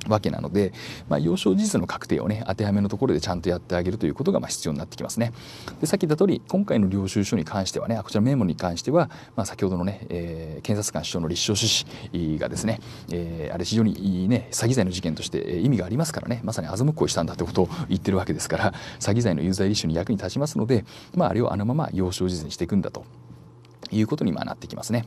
Speaker 1: わけなので、まあ、要証事実の確定をね当てはめのところでちゃんとやってあげるということがま必要になってきますね。でさっき言った通り今回の領収書に関してはねこちらメモに関しては、まあ、先ほどのね、えー、検察官主張の立証趣旨がですね、えー、あれ非常にね詐欺罪の事件として意味がありますからねまさに欺く行為したんだということを言ってるわけですから詐欺罪の有罪立証に役に立ちますので、まあ、あれをあのまま要少事実にしていくんだということにまなってきますね。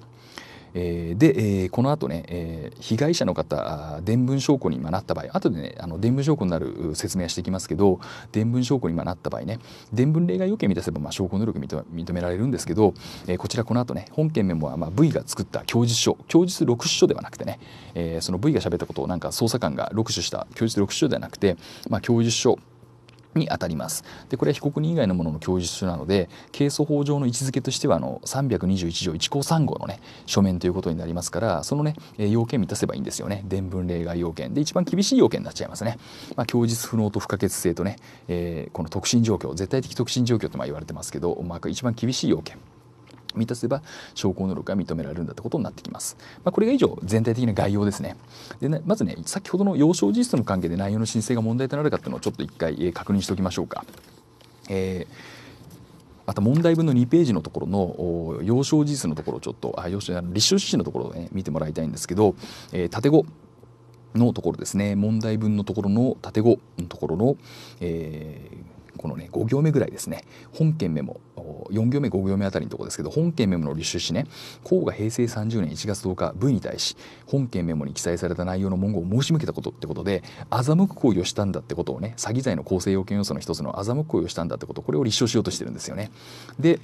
Speaker 1: えー、で、えー、この後ね、えー、被害者の方伝聞証拠に今なった場合後でねあの伝聞証拠になる説明はしていきますけど伝聞証拠に今なった場合ね伝聞例外要件満たせば、まあ、証拠能力認められるんですけど、えー、こちらこの後ね本件メモは、まあ、V が作った供述書供述録取書ではなくてね、えー、その V が喋ったことをなんか捜査官が録取した供述録取書ではなくて、まあ、供述書にあたりますでこれは被告人以外のものの供述書なので刑訴法上の位置づけとしてはあの321条1項3号のね書面ということになりますからそのね要件満たせばいいんですよね伝聞例外要件で一番厳しい要件になっちゃいますね、まあ、供述不能と不可欠性とね、えー、この特進状況絶対的特進状況とまあ言われてますけど、まあ、一番厳しい要件満たせば証拠能力が認められるんだってことになってきます。まあ、これが以上全体的な概要ですね。でねまずね先ほどの要証事実の関係で内容の申請が問題となるかっていうのをちょっと一回、え確認しておきましょうか。えーまた問題文の2ページのところの要証事実のところをちょっとあ要立証指針のところを、ね、見てもらいたいんですけど、えー、縦5のところですね問題文のところの縦5のところの、えー、このね5行目ぐらいですね本件メモ4行目5行目あたりのところですけど本件メモの立修しね甲が平成30年1月10日 V に対し本件メモに記載された内容の文言を申し向けたことってことで欺く行為をしたんだってことをね詐欺罪の構成要件要素の一つの欺く行為をしたんだってことこれを立証しようとしてるんですよね。で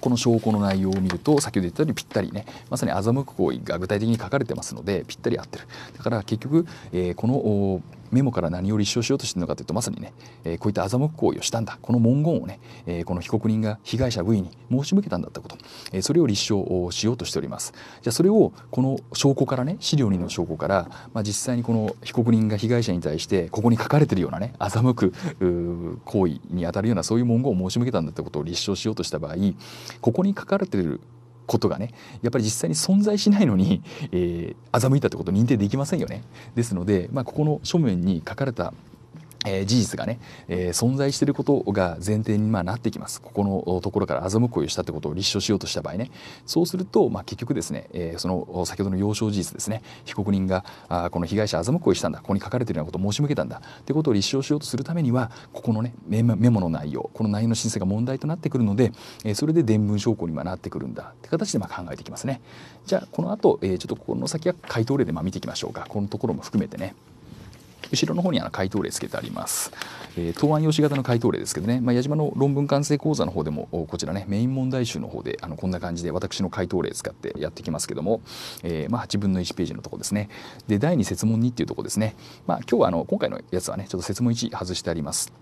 Speaker 1: この証拠の内容を見ると先ほど言ったようにぴったりねまさに欺く行為が具体的に書かれてますのでぴったり合ってるだから結局、えー、このメモから何を立証しようとしているのかというとまさにね、えー、こういった欺く行為をしたんだこの文言をね、えー、この被告人が被害者部位に申し向けたんだったこと、えー、それを立証しようとしておりますじゃあそれをこの証拠からね資料人の証拠から、まあ、実際にこの被告人が被害者に対してここに書かれてるようなね欺く行為にあたるようなそういう文言を申し向けたんだってことを立証しようとした場合ここに書かれてることがねやっぱり実際に存在しないのに、えー、欺いたってこと認定できませんよね。ですので、まあ、ここの書面に書かれたえー、事実がね、えー、存在していることが前提にまあなってきますここのところから欺く行為をしたってことを立証しようとした場合ねそうすると、まあ、結局ですね、えー、その先ほどの幼少事実ですね被告人があこの被害者欺く行為したんだここに書かれているようなことを申し向けたんだってことを立証しようとするためにはここのねメモの内容この内容の申請が問題となってくるので、えー、それで伝聞証拠にはなってくるんだって形でまあ考えていきますねじゃあこの後、えー、ちょっとこの先は回答例でまあ見ていきましょうかこのところも含めてね。後ろの方にあの回答例つけてあります、えー、答案用紙型の回答例ですけどね、まあ、矢島の論文完成講座の方でもこちらねメイン問題集の方であのこんな感じで私の回答例使ってやってきますけども、えー、まあ8分の1ページのとこですねで第2設問2っていうとこですねまあ今日はあの今回のやつはねちょっと説問1外してあります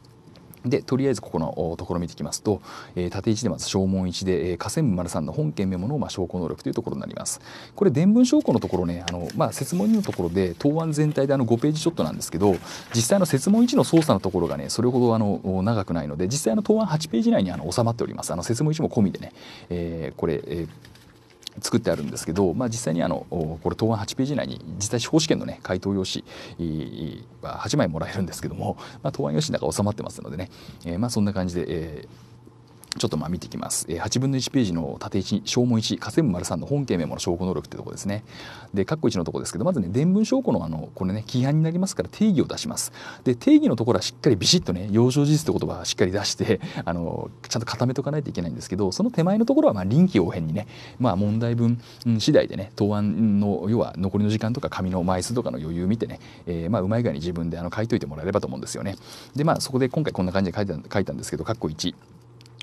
Speaker 1: でとりあえずここのところ見ていきますと、えー、縦1でまず証文1で、えー、河川部丸さんの本件メモのまあ証拠能力というところになります。これ伝聞証拠のところねあの、まあ、説問2のところで答案全体であの5ページちょっとなんですけど実際の説問1の操作のところがねそれほどあの長くないので実際の答案8ページ内にあの収まっております。あの説問1も込みでね、えー、これ、えー作ってあるんですけど、まあ、実際にあのこれ答案8ページ内に実際司法試験のね回答用紙は8枚もらえるんですけども、まあ、答案用紙の中収まってますのでね、えー、まあそんな感じで、えーちょっとまあ見ていきます、えー、8分の1ページの縦1小文1河川丸3の本件名簿の証拠能力ってとこですねで括弧1のとこですけどまずね伝聞証拠のあのこれね規範になりますから定義を出しますで定義のところはしっかりビシッとね要証事実って言葉はしっかり出してあのちゃんと固めとかないといけないんですけどその手前のところはまあ臨機応変にねまあ問題文次第でね答案の要は残りの時間とか紙の枚数とかの余裕見てね、えー、まあうまい具合に自分であの書いといてもらえればと思うんですよねでまあそこで今回こんな感じで書いた書いたんですけど括弧1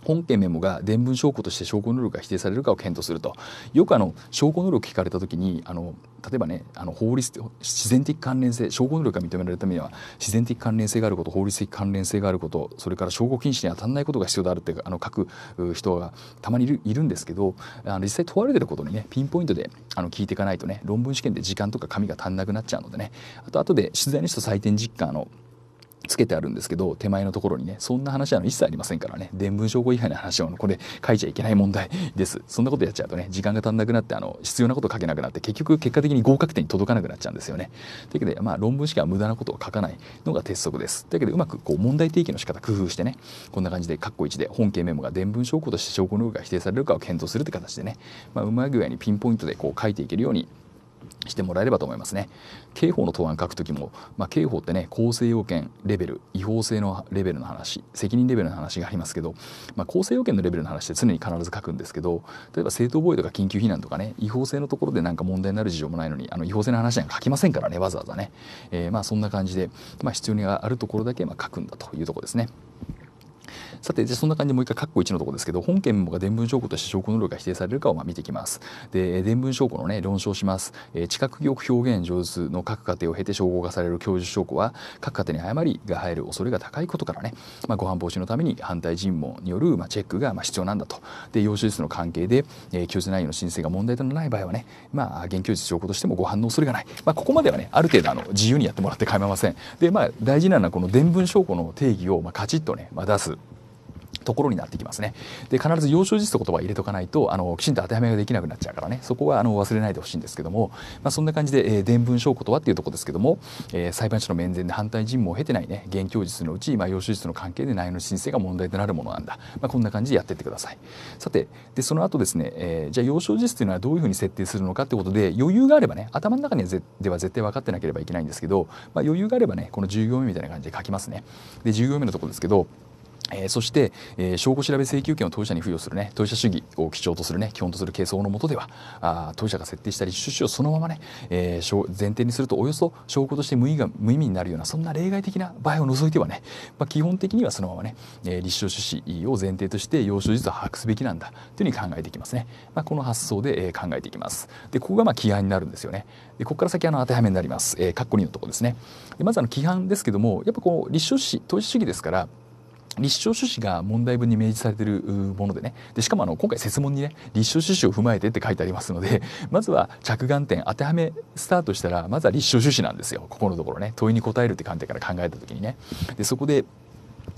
Speaker 1: 本件メモが伝聞証拠として証拠能力が否定されるかを検討するとよくあの証拠能力聞かれた時にあの例えばねあの法律自然的関連性証拠能力が認められるためには自然的関連性があること法律的関連性があることそれから証拠禁止に当たらないことが必要であるってあの書く人がたまにいるいるんですけどあの実際問われてることにねピンポイントであの聞いていかないとね論文試験で時間とか紙が足んなくなっちゃうのでねあと後で取材の人採点実感のつけてあるんですけど手前のところにねそんな話は一切ありませんからね伝聞証拠違反の話をこれ書いちゃいけない問題ですそんなことやっちゃうとね時間が足んなくなってあの必要なこと書けなくなって結局結果的に合格点に届かなくなっちゃうんですよねというわけで、まあ、論文しか無駄なことを書かないのが鉄則ですというわけでうまくこう問題提起の仕方工夫してねこんな感じで括弧1で本件メモが伝聞証拠として証拠の有無が否定されるかを検討するって形でね、まあ、うまい具合にピンポイントでこう書いていけるようにしてもらえればと思いますね。刑法の答案書くときも、まあ、刑法ってね構成要件レベル違法性のレベルの話責任レベルの話がありますけど、まあ、構成要件のレベルの話って常に必ず書くんですけど例えば正当防衛とか緊急避難とかね違法性のところでなんか問題になる事情もないのにあの違法性の話なんか書きませんからねわざわざね、えー、まあそんな感じで、まあ、必要があるところだけまあ書くんだというところですね。さてそ感じでもう一回括弧1のところですけど本件が伝聞証拠として証拠能力が否定されるかをまあ見ていきますで伝聞証拠のね論証します知覚記表現上手の各過程を経て照合化される供述証拠は各過程に誤りが入る恐れが高いことからね、まあ、ご飯防止のために反対尋問によるまあチェックがまあ必要なんだとで要所術の関係で、えー、供述内容の申請が問題とのない場合はねまあ現供述証拠としてもご飯の恐れがない、まあ、ここまではねある程度あの自由にやってもらって構いませんでまあ大事なのはこの伝聞証拠の定義をまあカチッとね、まあ、出すところになってきますね。で必ず要所事実と言葉を入れとかないとあのきちんと当てはめができなくなっちゃうからねそこはあの忘れないでほしいんですけども、まあ、そんな感じで、えー、伝聞証拠とはっていうとこですけども、えー、裁判所の面前で反対尋問を経てないね現供述のうち、まあ、要所事実の関係で内容の申請が問題となるものなんだ、まあ、こんな感じでやってってください。さてでその後ですね、えー、じゃあ要所事実というのはどういうふうに設定するのかってことで余裕があればね頭の中にはでは絶対分かってなければいけないんですけど、まあ、余裕があればねこの10行目みたいな感じで書きますね。で10行目のとこですけどえー、そして、えー、証拠調べ請求権を当事者に付与するね当事者主義を基調とするね基本とする係争のもとではあ当事者が設定した立証書をそのままね、えー、前提にするとおよそ証拠として無意が無意味になるようなそんな例外的な場合を除いてはね、まあ、基本的にはそのままね、えー、立証趣旨を前提として要所事実を把握すべきなんだというふうに考えていきますね、まあ、この発想で、えー、考えていきますでここがまあ規範になるんですよねでここから先あの当てはめになります、えー、括弧2のところですねでまずあの規範ですけどもやっぱこう立証主義当事者主義ですから立証趣旨が問題文に明示されているものでねでしかもあの今回設問にね立証趣旨を踏まえてって書いてありますので <laughs> まずは着眼点当てはめスタートしたらまずは立証趣旨なんですよここのところね問いに答えるって観点から考えた時にねでそこで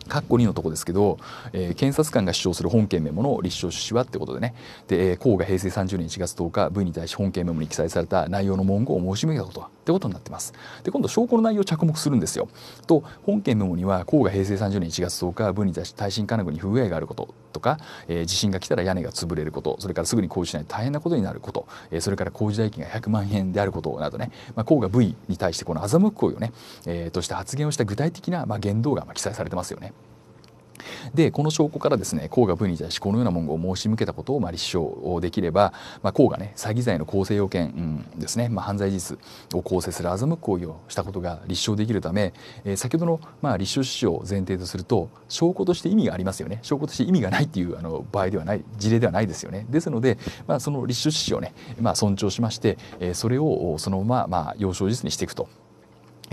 Speaker 1: 括弧こ2のとこですけど、えー、検察官が主張する本件メモの立証趣旨はってことでねで、えー、甲が平成30年1月10日部に対し本件メモに記載された内容の文言を申し上げたことはってことになってますで今度証拠の内容を着目するんですよと本件メモには甲が平成30年1月10日部に対し耐震金具に不具合があることとか、えー、地震が来たら屋根が潰れることそれからすぐに工事しないと大変なことになること、えー、それから工事代金が100万円であることなどね、まあ、甲が部 V に対してこの欺く行為をね、えー、として発言をした具体的な、まあ、言動がまあ記載されてますよねでこの証拠からですね甲賀文に対しこのような文言を申し向けたことをま立証できれば、まあ、甲がね詐欺罪の構成要件、うん、ですね、まあ、犯罪事実を構成する欺く行為をしたことが立証できるため、えー、先ほどの、まあ、立証指張を前提とすると証拠として意味がありますよね証拠として意味がないっていうあの場合ではない事例ではないですよねですので、まあ、その立証趣旨をね、まあ、尊重しまして、えー、それをそのまま、まあ、要証実にしていくと。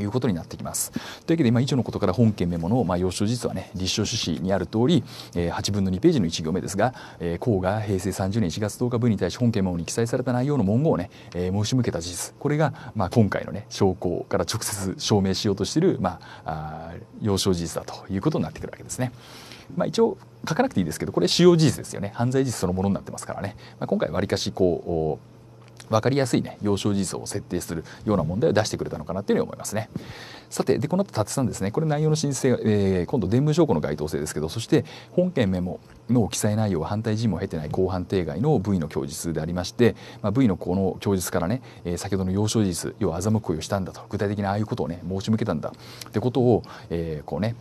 Speaker 1: いうことになってきます。というわけで、ま以上のことから本件メモの、まあ、要所実はね立証趣旨にある通り、えー、8分の2ページの1行目ですが「えー、甲賀平成30年1月10日分に対し本件メモに記載された内容の文言をね、えー、申し向けた事実これが、まあ、今回のね証拠から直接証明しようとしている、まあ、あ要所事実だということになってくるわけですね。まあ、一応書かなくていいですけどこれ主要事実ですよね犯罪事実そのものになってますからね、まあ、今回わりかしこう分かりやすいね要衝事実を設定するような問題を出してくれたのかなっていうふうに思いますね。さてでこの後達さんですねこれ内容の申請、えー、今度伝聞証拠の該当性ですけどそして本件メモの記載内容は反対尋問を経てない公判定外の V の供述でありまして、まあ、V のこの供述からね、えー、先ほどの要少事実要は欺く行為をしたんだと具体的なああいうことをね申し向けたんだってことを、えー、こうね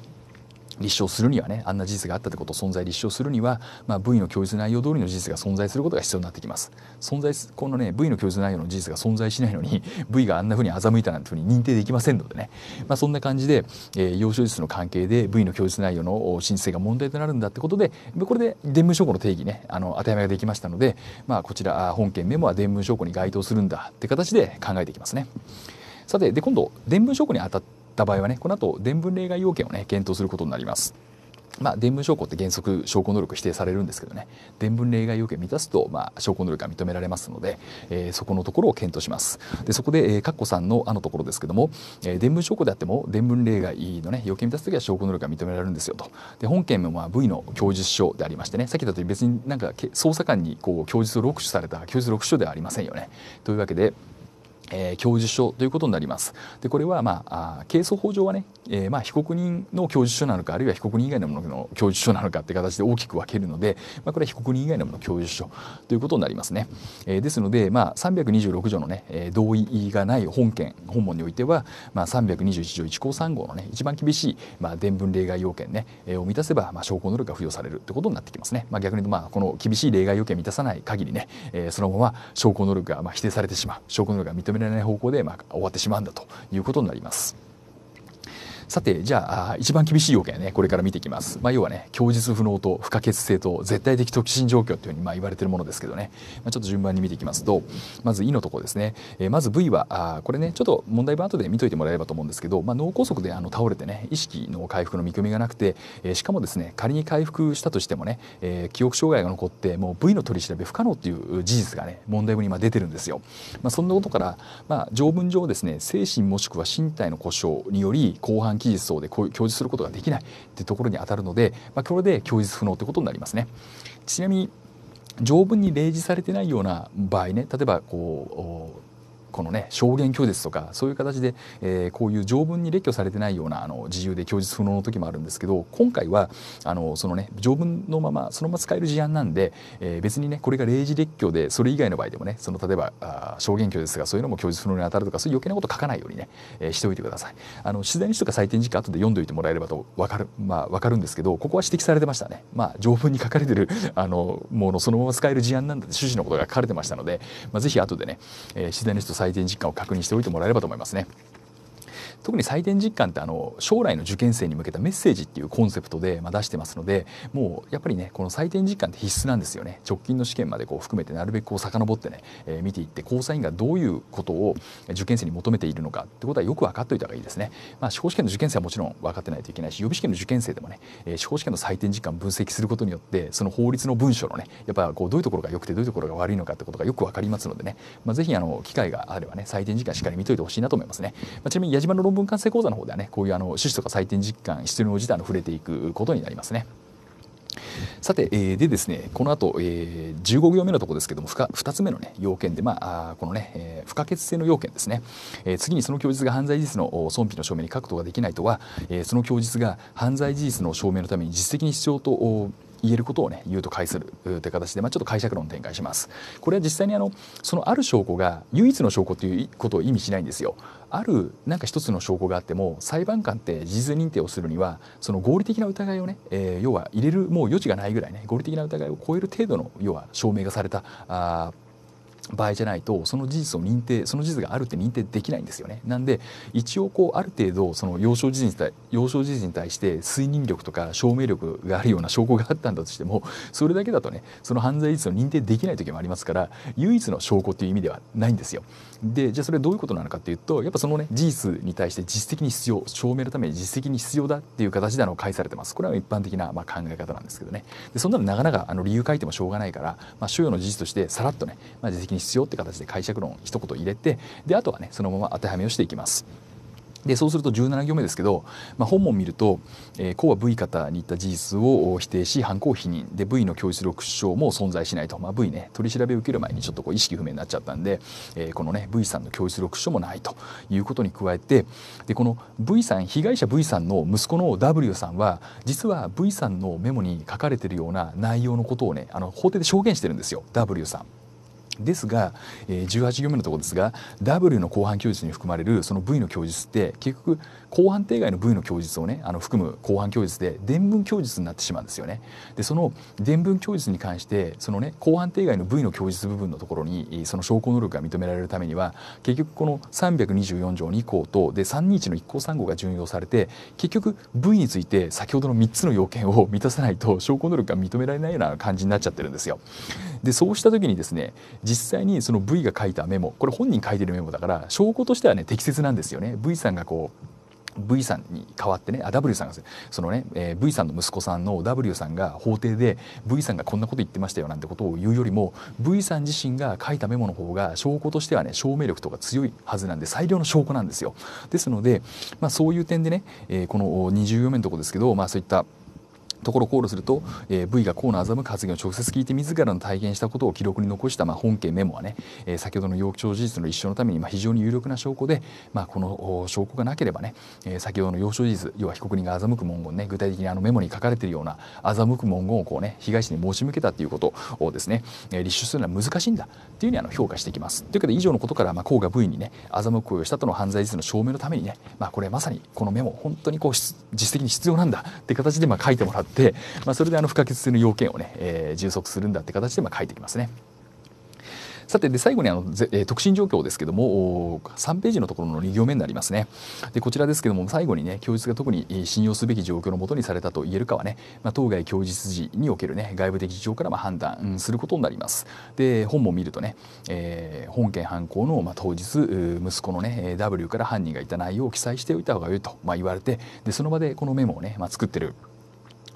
Speaker 1: 立証するにはねあんな事実があったってことを存在立証するには、まあ、部位の供述内容通りの事実が存在することが必要になってきます存在このね部位の供述内容の事実が存在しないのに <laughs> 部位があんなふうに欺いたなんてふうに認定できませんのでね、まあ、そんな感じで、えー、要所実の関係で部位の供述内容の申請が問題となるんだってことでこれで伝聞証拠の定義ねあの当てはめができましたので、まあ、こちら本件メモは伝聞証拠に該当するんだって形で考えていきますね。さてで今度伝聞証拠にあたってった場合はねこの後伝聞例外要件をね検討することになります。まあ、伝聞証拠って原則証拠能力否定されるんですけどね伝聞例外要件満たすと、まあ、証拠能力が認められますので、えー、そこのところを検討しますでそこで、えー、かっこさんのあのところですけども、えー、伝聞証拠であっても伝聞例外のね要件満たす時は証拠能力が認められるんですよとで本件もまあ V の供述書でありましてねさっき言ったと別になんか捜査官にこう供述を録取された供述録取書ではありませんよねというわけでえー、供述書ということになります。でこれは、まあ、係争法上はね、えー、まあ、被告人の供述書なのかあるいは被告人以外のものの供述書なのかって形で大きく分けるので、まあ、これは被告人以外のもの供述書ということになりますね。えー、ですので、まあ、326条のね、え同意がない本件本文においては、まあ、321条1項3号のね一番厳しい、まあ、伝聞例外要件ね、えー、を満たせば、まあ、証拠能力が付与されるということになってきますね。まあ、逆に言うと、まあ、この厳しい例外要件を満たさない限りね、えー、そのまま証拠能力が、まあ、否定されてしまう証拠能力が認めれない方向でま終わってしまうんだということになります。さてじゃあ一番厳しい要件ねこれから見ていきます、まあ、要はね供述不能と不可欠性と絶対的特進状況というふうにまあ言われているものですけどね、まあ、ちょっと順番に見ていきますとまず E のところですね、えー、まず V はあこれねちょっと問題版後で見といてもらえればと思うんですけど、まあ、脳梗塞であの倒れてね意識の回復の見込みがなくて、えー、しかもですね仮に回復したとしてもね、えー、記憶障害が残ってもう V の取り調べ不可能という事実がね問題文に今出てるんですよ、まあ、そんなことから、まあ、条文上ですね精神もしくは身体の故障により広範技術等で供述することができないってところに当たるので、まあ、これで供述不能ってことになりますね。ちなみに条文に例示されてないような場合ね例えばこうこのね証言拒絶とかそういう形で、えー、こういう条文に列挙されてないようなあの自由で供述不能の時もあるんですけど今回はあのそのね条文のままそのまま使える事案なんで、えー、別にねこれが例示列挙でそれ以外の場合でもねその例えばあ証言拒絶がそういうのも供述不能に当たるとかそういう余計なこと書かないようにね、えー、しておいてください。あの取材の人とか採点時間後で読んでおいてもらえればと分かる,、まあ、分かるんですけどここは指摘されてましたね。まあ、条文に書かれてるあのものそのまま使える事案なんだって趣旨のことが書かれてましたので、まあ、ぜひ後でね、えー、取材の人最善時間を確認しておいてもらえればと思いますね。特に採点実感ってあの将来の受験生に向けたメッセージっていうコンセプトで、まあ、出してますのでもうやっぱりねこの採点実感って必須なんですよね直近の試験までこう含めてなるべくこう遡ってね、えー、見ていって交際員がどういうことを受験生に求めているのかってことはよく分かっておいた方がいいですね、まあ、司法試験の受験生はもちろん分かってないといけないし予備試験の受験生でもね、えー、司法試験の採点実感分析することによってその法律の文書のねやっぱこうどういうところが良くてどういうところが悪いのかってことがよく分かりますのでね、まあ、ぜひあの機会があればね採点時間しっかり見といてほしいなと思いますね、まあ、ちなみに矢島の文完成講座の方ではねこういうあの趣旨とか採点実感要量自体の触れていくことになりますね。さて、えー、でですねこの後、えー、15行目のところですけども2つ目の、ね、要件で、まあ、このね、えー、不可欠性の要件ですね、えー、次にその供述が犯罪事実の損否の証明にことができないとは、えー、その供述が犯罪事実の証明のために実績に必要と言えることをね言うと解するという形で、まあ、ちょっと解釈論展開します。これは実際にあのそのある証拠が唯一の証拠ということを意味しないんですよ。あるなんか一つの証拠があっても裁判官って事実認定をするにはその合理的な疑いをね、えー、要は入れるもう余地がないぐらいね合理的な疑いを超える程度の要は証明がされたあ場合じゃないとその事実を認定その事実があるって認定できないんですよね。なんで一応こうある程度その幼少時に対幼少時に対して推認力とか証明力があるような証拠があったんだとしてもそれだけだとねその犯罪事実を認定できない時もありますから唯一の証拠という意味ではないんですよ。でじゃあそれどういうことなのかというとやっぱそのね事実に対して実績に必要証明のために実績に必要だっていう形であの返されてますこれは一般的なまあ考え方なんですけどねでそんなのなかなかあの理由書いてもしょうがないから、まあ、所与の事実としてさらっとね、まあ、実績に必要って形で解釈論一言入れてであとはねそのまま当てはめをしていきます。でそうすると17行目ですけど、まあ、本文見ると「えー、は V 方に言った事実を否定し犯行否認」で V の供述力主張も存在しないと、まあ、V ね取り調べを受ける前にちょっとこう意識不明になっちゃったんで、えー、このね V さんの供述力主張もないということに加えてでこの V さん被害者 V さんの息子の W さんは実は V さんのメモに書かれてるような内容のことをねあの法廷で証言してるんですよ W さん。ですが、えー、18行目のところですが W の後半供述に含まれるその V の供述って結局公判定外の部位の供述をねあの含む公判供述で伝聞供述になってしまうんですよね。でその伝聞供述に関してそのね公判定外の部位の供述部分のところにその証拠能力が認められるためには結局この324条2項とで321の1項3号が順用されて結局部位について先ほどの3つの要件を満たさないと証拠能力が認められないような感じになっちゃってるんですよ。でそうした時にですね実際にその V が書いたメモこれ本人書いてるメモだから証拠としてはね適切なんですよね。V さんがこう V さんに代わってねあ W さんがそのね、えー、V さんの息子さんの W さんが法廷で V さんがこんなこと言ってましたよなんてことを言うよりも V さん自身が書いたメモの方が証拠としてはね証明力とか強いはずなんで最良の証拠なんですよ。ですので、まあ、そういう点でね、えー、この24面のとこですけど、まあ、そういったところを考慮すると、えー、V が河野欺く発言を直接聞いて自らの体現したことを記録に残した、まあ、本件メモはね、えー、先ほどの要聴事実の立証のために、まあ、非常に有力な証拠で、まあ、この証拠がなければね、えー、先ほどの要証事実要は被告人が欺く文言ね具体的にあのメモに書かれているような欺く文言をこうね被害者に申し向けたということをですね、えー、立証するのは難しいんだというふうにあの評価してきます。というわけで以上のことから、まあ、甲賀 V にね欺く行為をしたとの犯罪事実の証明のためにね、まあ、これまさにこのメモ本当にこう実績に必要なんだっていう形でまあ書いてもらってで、まあ、それであの不可欠性の要件をね、えー、充足するんだって形でまあ書いてきますね。さてで最後にあの、え特進状況ですけども3ページのところの2行目になりますねでこちらですけども最後にね供述が特に信用すべき状況のもとにされたと言えるかはね、まあ、当該供述時におけるね外部的事情からま判断することになりますで本も見るとね、えー、本件犯行の、ま当日息子のね W から犯人がいた内容を記載しておいた方がよいと、まあ、言われてでその場でこのメモをね、まあ、作ってる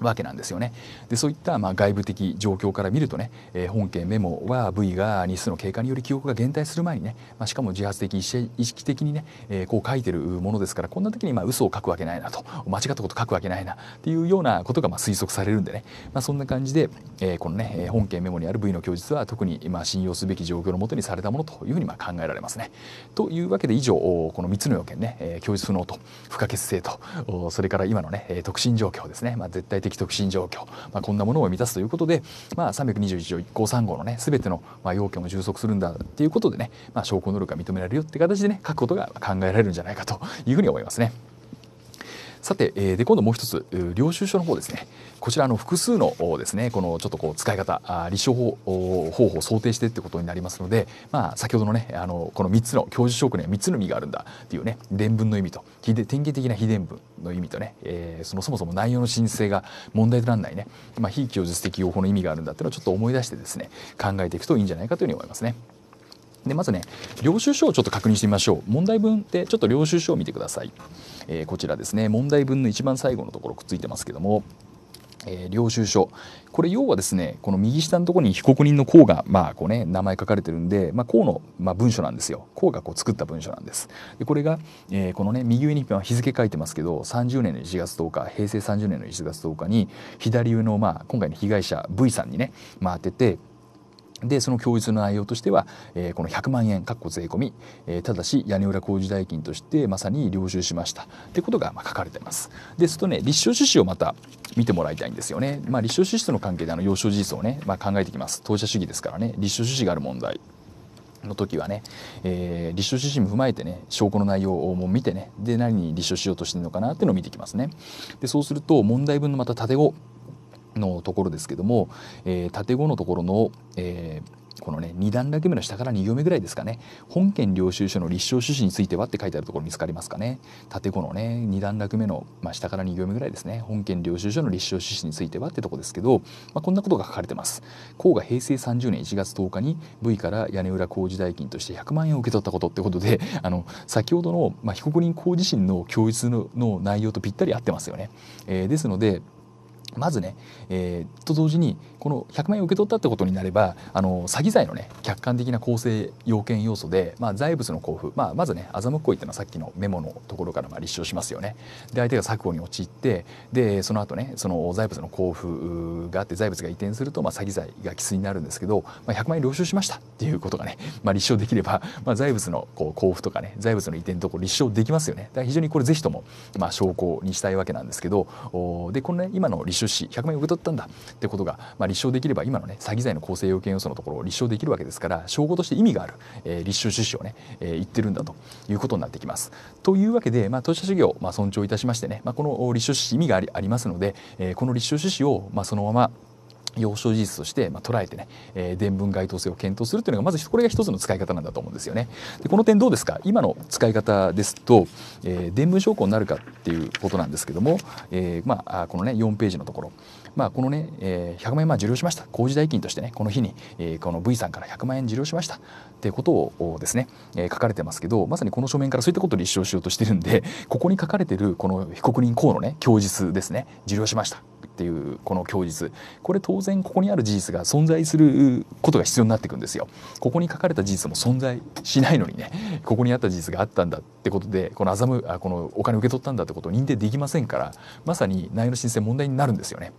Speaker 1: わけなんですよねでそういったまあ外部的状況から見るとね、えー、本件メモは V が日数の経過により記憶が減退する前にね、まあ、しかも自発的意識的にね、えー、こう書いてるものですからこんな時にまあ嘘を書くわけないなと間違ったこと書くわけないなっていうようなことがまあ推測されるんでね、まあ、そんな感じで、えー、このね本件メモにある V の供述は特にまあ信用すべき状況のもとにされたものというふうにまあ考えられますね。というわけで以上この3つの要件ね、えー、供述不能と不可欠性とそれから今のね特進状況ですね、まあ、絶対的特進状況、まあ、こんなものを満たすということで、まあ、321条1項3号のね全てのまあ要件を充足するんだっていうことでね、まあ、証拠能力が認められるよって形でね書くことが考えられるんじゃないかというふうに思いますね。さて、えー、で今度もう一つ領収書の方ですねこちらの複数のですねこのちょっとこう使い方立証法方法を想定してってことになりますので、まあ、先ほどのねあのこの3つの教授証拠には3つの意味があるんだっていうね伝文の意味と典型的な非伝文の意味とね、えー、そのそもそも内容の申請が問題とならないね、まあ、非供述的用法の意味があるんだっていうのをちょっと思い出してですね考えていくといいんじゃないかというふうに思いますね。でまずね領収書をちょっと確認してみましょう問題文ってちょっと領収書を見てください、えー、こちらですね問題文の一番最後のところくっついてますけどもえー、領収書これ要はですねこの右下のところに被告人の甲が、まあこうね、名前書かれてるんで、まあ、公の、まあ、文書なんですよ公がこう作った文書なんですでこれが、えー、このね右上に日付書いてますけど30年の1月10日平成30年の1月10日に左上の、まあ、今回の被害者 V さんにね、まあ、当ててでその供述の内容としては、えー、この100万円、かっこ税込み、えー、ただし屋根裏工事代金としてまさに領収しましたということがまあ書かれています。ですとね立証趣旨をまた見てもらいたいんですよね。まあ、立証趣旨との関係であの要証事実をね、まあ、考えてきます。当社主義ですからね立証趣旨がある問題の時はね、えー、立証趣旨も踏まえてね証拠の内容をも見てねで何に立証しようとしてるのかなっていうのを見ていきますね。でそうすると問題文のまた縦のところですけども、えー、縦5のところの、えー、このね2段落目の下から2行目ぐらいですかね本件領収書の立証趣旨についてはって書いてあるところ見つかりますかね縦5のね2段落目の、まあ、下から2行目ぐらいですね本件領収書の立証趣旨についてはってとこですけど、まあ、こんなことが書かれてます甲が平成30年1月10日に V から屋根裏工事代金として100万円を受け取ったことってことで <laughs> あの先ほどの、まあ、被告人公自身の供述の内容とぴったり合ってますよね、えー、ですのでまずね、えー、と同時にこの100万円受け取ったってことになればあの詐欺罪のね客観的な構成要件要素で、まあ、財物の交付、まあ、まずね欺く行為っていうのはさっきのメモのところからまあ立証しますよね。で相手が錯誤に陥ってでその後ねその財物の交付があって財物が移転すると、まあ、詐欺罪が規制になるんですけど、まあ、100万円領収しましたっていうことがね、まあ、立証できれば、まあ、財物のこう交付とかね財物の移転とこ立証できますよね。だから非常にこれぜひとも、まあ、証拠にしたいわけなんですけどでこのね今の立証し100万円受け取ったんだってことが、まあ、立立証できれば今のね詐欺罪の構成要件要素のところを立証できるわけですから証拠として意味がある、えー、立証趣旨をね、えー、言ってるんだということになってきます。というわけで、まあ、当事者主義を、まあ、尊重いたしましてね、まあ、この立証趣旨意味がありありますので、えー、この立証趣旨を、まあ、そのまま要証事実として、まあ、捉えてね、えー、伝聞該当性を検討するというのがまずこれが一つの使い方なんだと思うんですよね。でこの点どうですか今の使い方ですと、えー、伝聞証拠になるかっていうことなんですけども、えーまあ、このね4ページのところ、まあ、このね、えー、100万円まあ受領しました工事代金としてねこの日に、えー、この V さんから100万円受領しましたっていうことをですね、えー、書かれてますけどまさにこの書面からそういったことを立証しようとしてるんでここに書かれてるこの被告人公のね供述ですね受領しましたっていうこの供述これ当然ここにある事実が存在することが必要になってくんですよここに書かれた事実も存在しないのにねここにあった事実があったんだってことでこのアザムあこのお金を受け取ったんだってことを認定できませんからまさに内容の申請問題になるんですよね。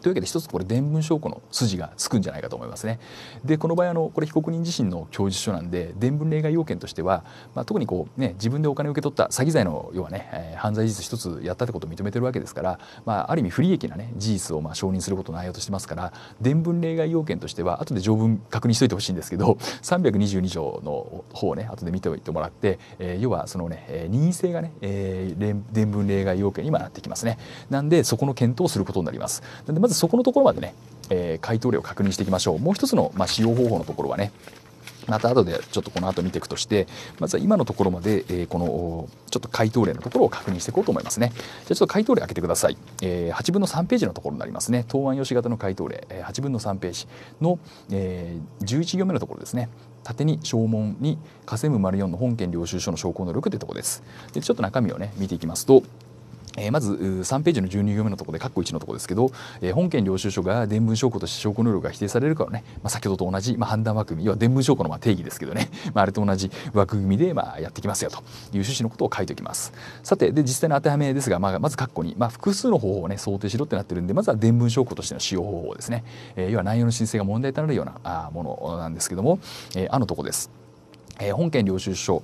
Speaker 1: というわけで一つこれ伝聞証拠の筋がつくんじゃないかと思いますね。でこの場合あのこれ被告人自身の供述書なんで伝聞例外要件としては、まあ、特にこう、ね、自分でお金を受け取った詐欺罪の要はね、えー、犯罪事実一つやったってことを認めてるわけですから、まあ、ある意味不利益な、ね、事実をまあ承認することの内容としてますから伝聞例外要件としては後で条文確認しといてほしいんですけど322条の方をね後で見ておいてもらって、えー、要はそのね任意性がね、えー、伝聞例外要件に今なってきますね。なんでそこの検討をすることになります。なんでまずそこのところまでね、えー、回答量を確認していきましょうもう一つの、まあ、使用方法のところはねまた後でちょっとこの後見ていくとしてまずは今のところまで、えー、このちょっと回答例のところを確認していこうと思いますねじゃあちょっと回答例開けてください、えー、8分の3ページのところになりますね答案用紙型の回答例、えー、8分の3ページの、えー、11行目のところですね縦に証文に「稼ぐ丸4の本件領収書の証拠能力」というところですでちょっと中身をね見ていきますとえまず3ページの12行目のところで括弧1のところですけど、え本件領収書が伝聞証拠として証拠能力が否定されるかはね、まあ、先ほどと同じ、まあ、判断枠組み要は伝聞証拠のま定義ですけどね、<laughs> まあ、あれと同じ枠組みでまあやってきますよという趣旨のことを書いておきますさてで実際の当てはめですが、まあ、まず括弧に、まあ、複数の方法を、ね、想定しろってなってるんでまずは伝聞証拠としての使用方法ですね、えー、要は内容の申請が問題となるようなあものなんですけども、えー、あのとこですえ本件領収書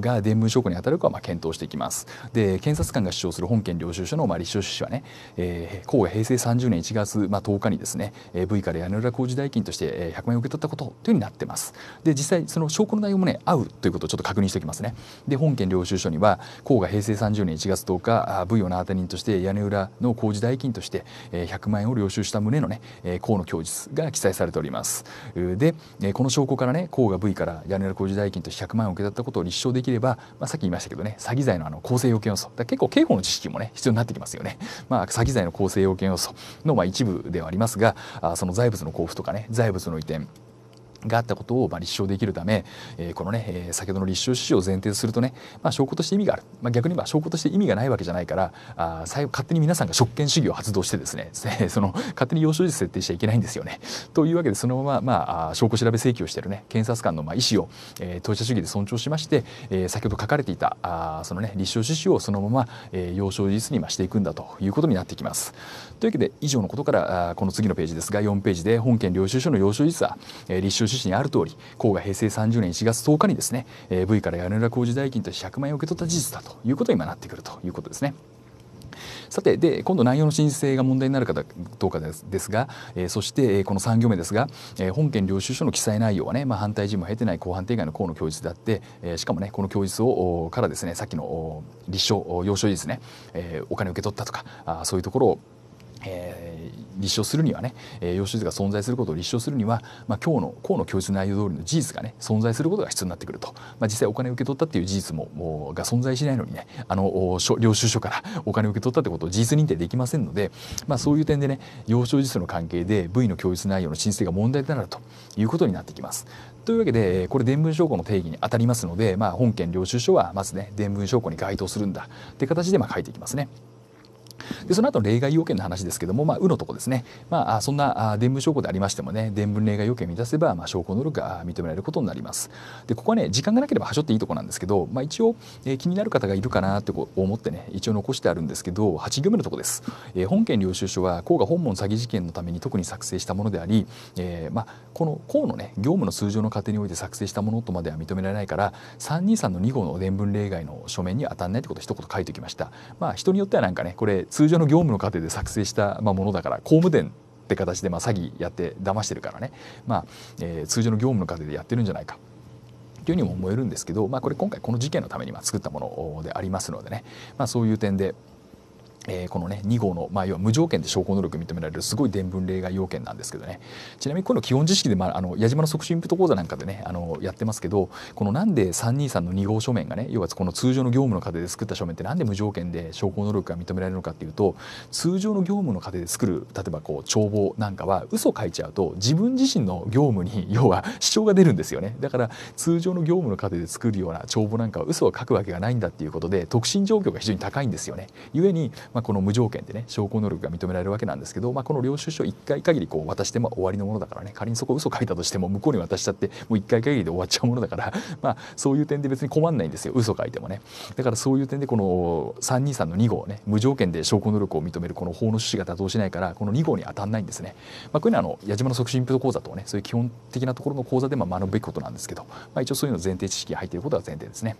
Speaker 1: が伝聞証拠に当たるかはま検討していきますで検察官が主張する本件領収書のま立証趣旨はね、えー、公平成30年1月、ま10日にですね、え V から屋根裏工事代金として100万円を受け取ったことというになってますで実際その証拠の内容もね合うということをちょっと確認しておきますねで本件領収書には公が平成30年1月10日 V を名当て人として屋根裏の工事代金として100万円を領収した旨のね公の供述が記載されておりますでこの証拠からね公が V から屋根裏工事代金金として100万円を受け取ったことを立証できれば、まあ、さっき言いましたけどね詐欺罪のあの構成要件要素結構刑法の知識もね必要になってきますよね、<laughs> まあ、詐欺罪の構成要件要素のまあ一部ではありますがあその財物の交付とかね財物の移転があったことをま立証できるため、えこのね、え先ほどの立証趣旨を前提とするとね、まあ、証拠として意味がある、まあ、逆に言えば証拠として意味がないわけじゃないからあ最後勝手に皆さんが職権主義を発動してですね <laughs> その勝手に要所事所設定しちゃいけないんですよね。というわけでそのまま、まあ、証拠調べ請求をしてるね検察官のま意思を、え当事者主義で尊重しまして、え先ほど書かれていたあそのね立証趣旨をそのまま、え要所事実に増していくんだということになってきます。というわけで以上のことからあこの次のページですが4ページで本件領収書の要所事実は、え立証趣旨趣旨にある通り甲が平成30年1月10日にですね、えー、V から屋根裏工事代金として100万円を受け取った事実だということに今なってくるということですね。さてで今度内容の申請が問題になるかどうかですが、えー、そして、えー、この3行目ですが、えー、本件領収書の記載内容はね、まあ、反対事務を経てない公判定外の公の供述であって、えー、しかもねこの供述をからですねさっきの立証要所ですね、えー、お金を受け取ったとかあそういうところをえー、立証するにはね、えー、養子が存在することを立証するには、まあ、今日の今日の供述内容通りの事実がね存在することが必要になってくると、まあ、実際お金を受け取ったっていう事実ももが存在しないのにねあの領収書からお金を受け取ったってことを事実認定できませんので、まあ、そういう点でね要所事実の関係で部位の供述内容の申請が問題となるということになってきます。というわけでこれ伝聞証拠の定義に当たりますので、まあ、本件領収書はまずね伝聞証拠に該当するんだって形でまあ書いていきますね。でその後の例外要件の話ですけども、まあ、うのとこですね、まあ、そんな伝聞証拠でありましてもね伝聞例外要件を満たせば、まあ、証拠能力が認められることになりますでここはね時間がなければ端折っていいとこなんですけど、まあ、一応、えー、気になる方がいるかなって思ってね一応残してあるんですけど8行目のとこです、えー、本件領収書は甲が本門詐欺事件のために特に作成したものであり、えーまあ、この甲のね業務の通常の過程において作成したものとまでは認められないから323の2号の伝聞例外の書面に当たらないってことを一言書いておきましたまあ人によってはなんかねこれ通常の業務の過程で作成したものだから工務店って形でまあ詐欺やって騙してるからね、まあえー、通常の業務の過程でやってるんじゃないかというふうにも思えるんですけど、まあ、これ今回この事件のために作ったものでありますのでね、まあ、そういう点でえー、このね2号の、まあ、要は無条件で証拠能力認められるすごい伝聞例外要件なんですけどねちなみにこの基本知識で、まあ、あの矢島の促進インプット講座なんかでねあのやってますけどこのなんで323の2号書面がね要はこの通常の業務の過程で作った書面ってなんで無条件で証拠能力が認められるのかっていうと通常の業務の過程で作る例えばこう帳簿なんかは嘘書いちゃうと自分自身の業務に <laughs> 要は主張が出るんですよねだから通常の業務の過程で作るような帳簿なんかは嘘を書くわけがないんだっていうことで特進状況が非常に高いんですよね。故にまあ、この無条件でね証拠能力が認められるわけなんですけど、まあ、この領収書1回限りこう渡しても終わりのものだからね仮にそこ嘘書いたとしても向こうに渡しちゃってもう1回限りで終わっちゃうものだから、<laughs> まあ、そういう点で別に困んないんですよ嘘書いてもねだからそういう点でこの323の2号ね無条件で証拠能力を認めるこの法の趣旨が妥当しないからこの2号に当たんないんですね、まあ、こういうのはあの矢島の促進プロ講座とねそういう基本的なところの講座でま学ぶべきことなんですけど、まあ、一応そういうの前提知識が入っていることが前提ですね。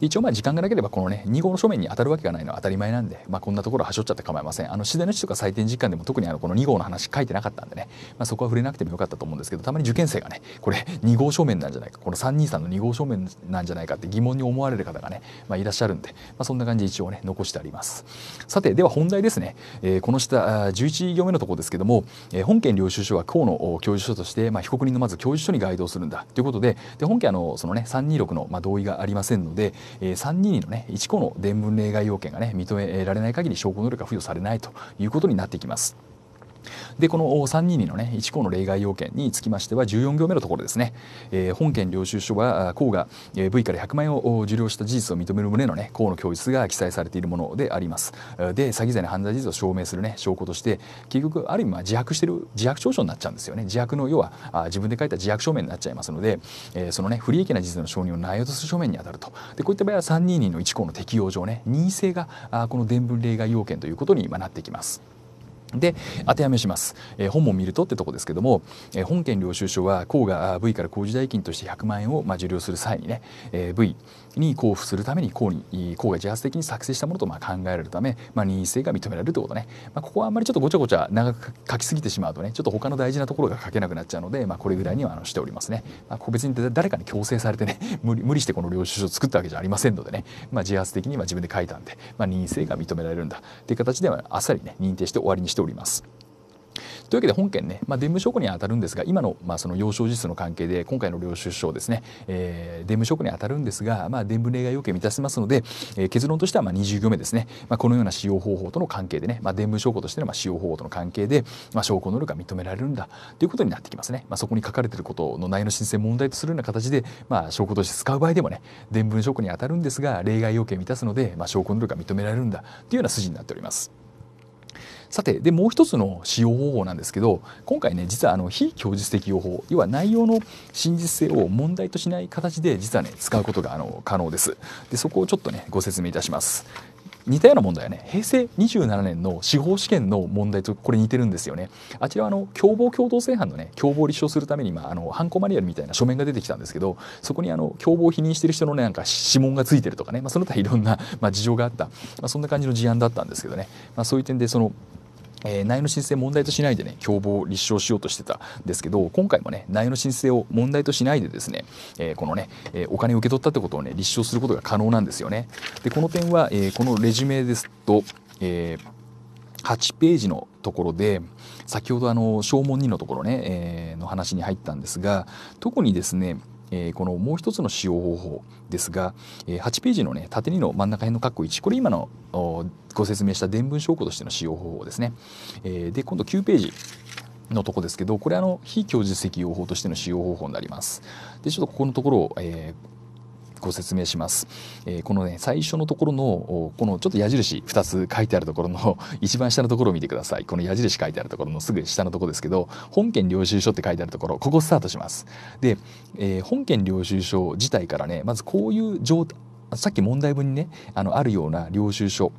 Speaker 1: 一応まあ時間がなければこのね2号の正面に当たるわけがないのは当たり前なんで、まあ、こんなところはしょっちゃって構いませんあの自然の死とか採点実感でも特にあのこの2号の話書いてなかったんでね、まあ、そこは触れなくてもよかったと思うんですけどたまに受験生がねこれ2号正面なんじゃないかこの323の2号正面なんじゃないかって疑問に思われる方がね、まあ、いらっしゃるんで、まあ、そんな感じで一応ね残してありますさてでは本題ですね、えー、この下11行目のところですけども、えー、本件領収書は公の教授書として、まあ、被告人のまず教授書に該当するんだということでで本件あのそのね326の、まあ、同意がありませんのので、えー、3人のね1個の伝聞例外要件がね認められない限り証拠能力が付与されないということになってきます。でこの322のね1項の例外要件につきましては14行目のところですね、えー、本件領収書は項が V から100万円を受領した事実を認める旨のね項の供述が記載されているものでありますで詐欺罪の犯罪事実を証明するね証拠として結局ある意味自白してる自白調書になっちゃうんですよね自白の要は自分で書いた自白証明になっちゃいますので、えー、そのね不利益な事実の承認を内容とする書面にあたるとでこういった場合は322の1項の適用上ね任意性がこの伝聞例外要件ということに今なってきます。で当てはめします、えー、本も見るとってとこですけども、えー、本件領収書は公が V から工事代金として100万円をまあ受領する際にね、えー、V に交付するために公に公が自発的に作成したものとまあ考えられるため、まあ、任意性が認められるということね、まあ、ここはあんまりちょっとごちゃごちゃ長く書きすぎてしまうとねちょっと他の大事なところが書けなくなっちゃうので、まあ、これぐらいにはあのしておりますね、まあ、個別に誰かに強制されてね <laughs> 無理無理してこの領収書を作ったわけじゃありませんのでね、まあ、自発的には自分で書いたんで、まあ、任意性が認められるんだという形ではあっさりね認定して終わりにしております。というわけで本件ね、まあ、伝務証拠に当たるんですが今のまあその要事実の関係で今回の領収書ですね、えー、伝務証拠に当たるんですが、まあ、伝聞例外要件満たせますので、えー、結論としてはまあ20行目ですね、まあ、このような使用方法との関係でね、まあ、伝聞証拠としてのまあ使用方法との関係で、まあ、証拠能力が認められるんだということになってきますね、まあ、そこに書かれていることの内容申請問題とするような形で、まあ、証拠として使う場合でもね伝聞証拠に当たるんですが例外要件を満たすので、まあ、証拠能力が認められるんだというような筋になっております。さてでもう一つの使用方法なんですけど今回ね実はあの非供述的用法要は内容の真実性を問題としない形で実はね使うことがあの可能ですでそこをちょっとねご説明いたします似たような問題はね平成27年の司法試験の問題とこれ似てるんですよねあちらはあの共謀共同正犯のね共謀を立証するためにまああのハンコマニュアルみたいな書面が出てきたんですけどそこにあの共謀を否認してる人のねなんか指紋がついてるとかねまあその他いろんなまあ事情があったまあそんな感じの事案だったんですけどねまあそういう点でそのえー、内の申請問題としないでね、共謀を立証しようとしてたんですけど、今回もね、内容の申請を問題としないでですね、えー、このね、えー、お金を受け取ったってことをね、立証することが可能なんですよね。で、この点は、えこのレジュメですと、え8ページのところで先ほどあの「証文2」のところね、えの話に入ったんですが特にですねえー、このもう一つの使用方法ですが、えー、8ページのね縦2の真ん中辺の括弧1これ今のご説明した伝文証拠としての使用方法ですね、えー、で今度9ページのとこですけどこれあの非供述適用法としての使用方法になりますでちょっとここのところを、えーご説明します、えー、このね最初のところのこのちょっと矢印2つ書いてあるところの <laughs> 一番下のところを見てくださいこの矢印書いてあるところのすぐ下のところですけど本件領収書って書いてあるところここスタートしますで、えー、本件領収書自体からねまずこういう状態さっき問題文にねあのあるような領収書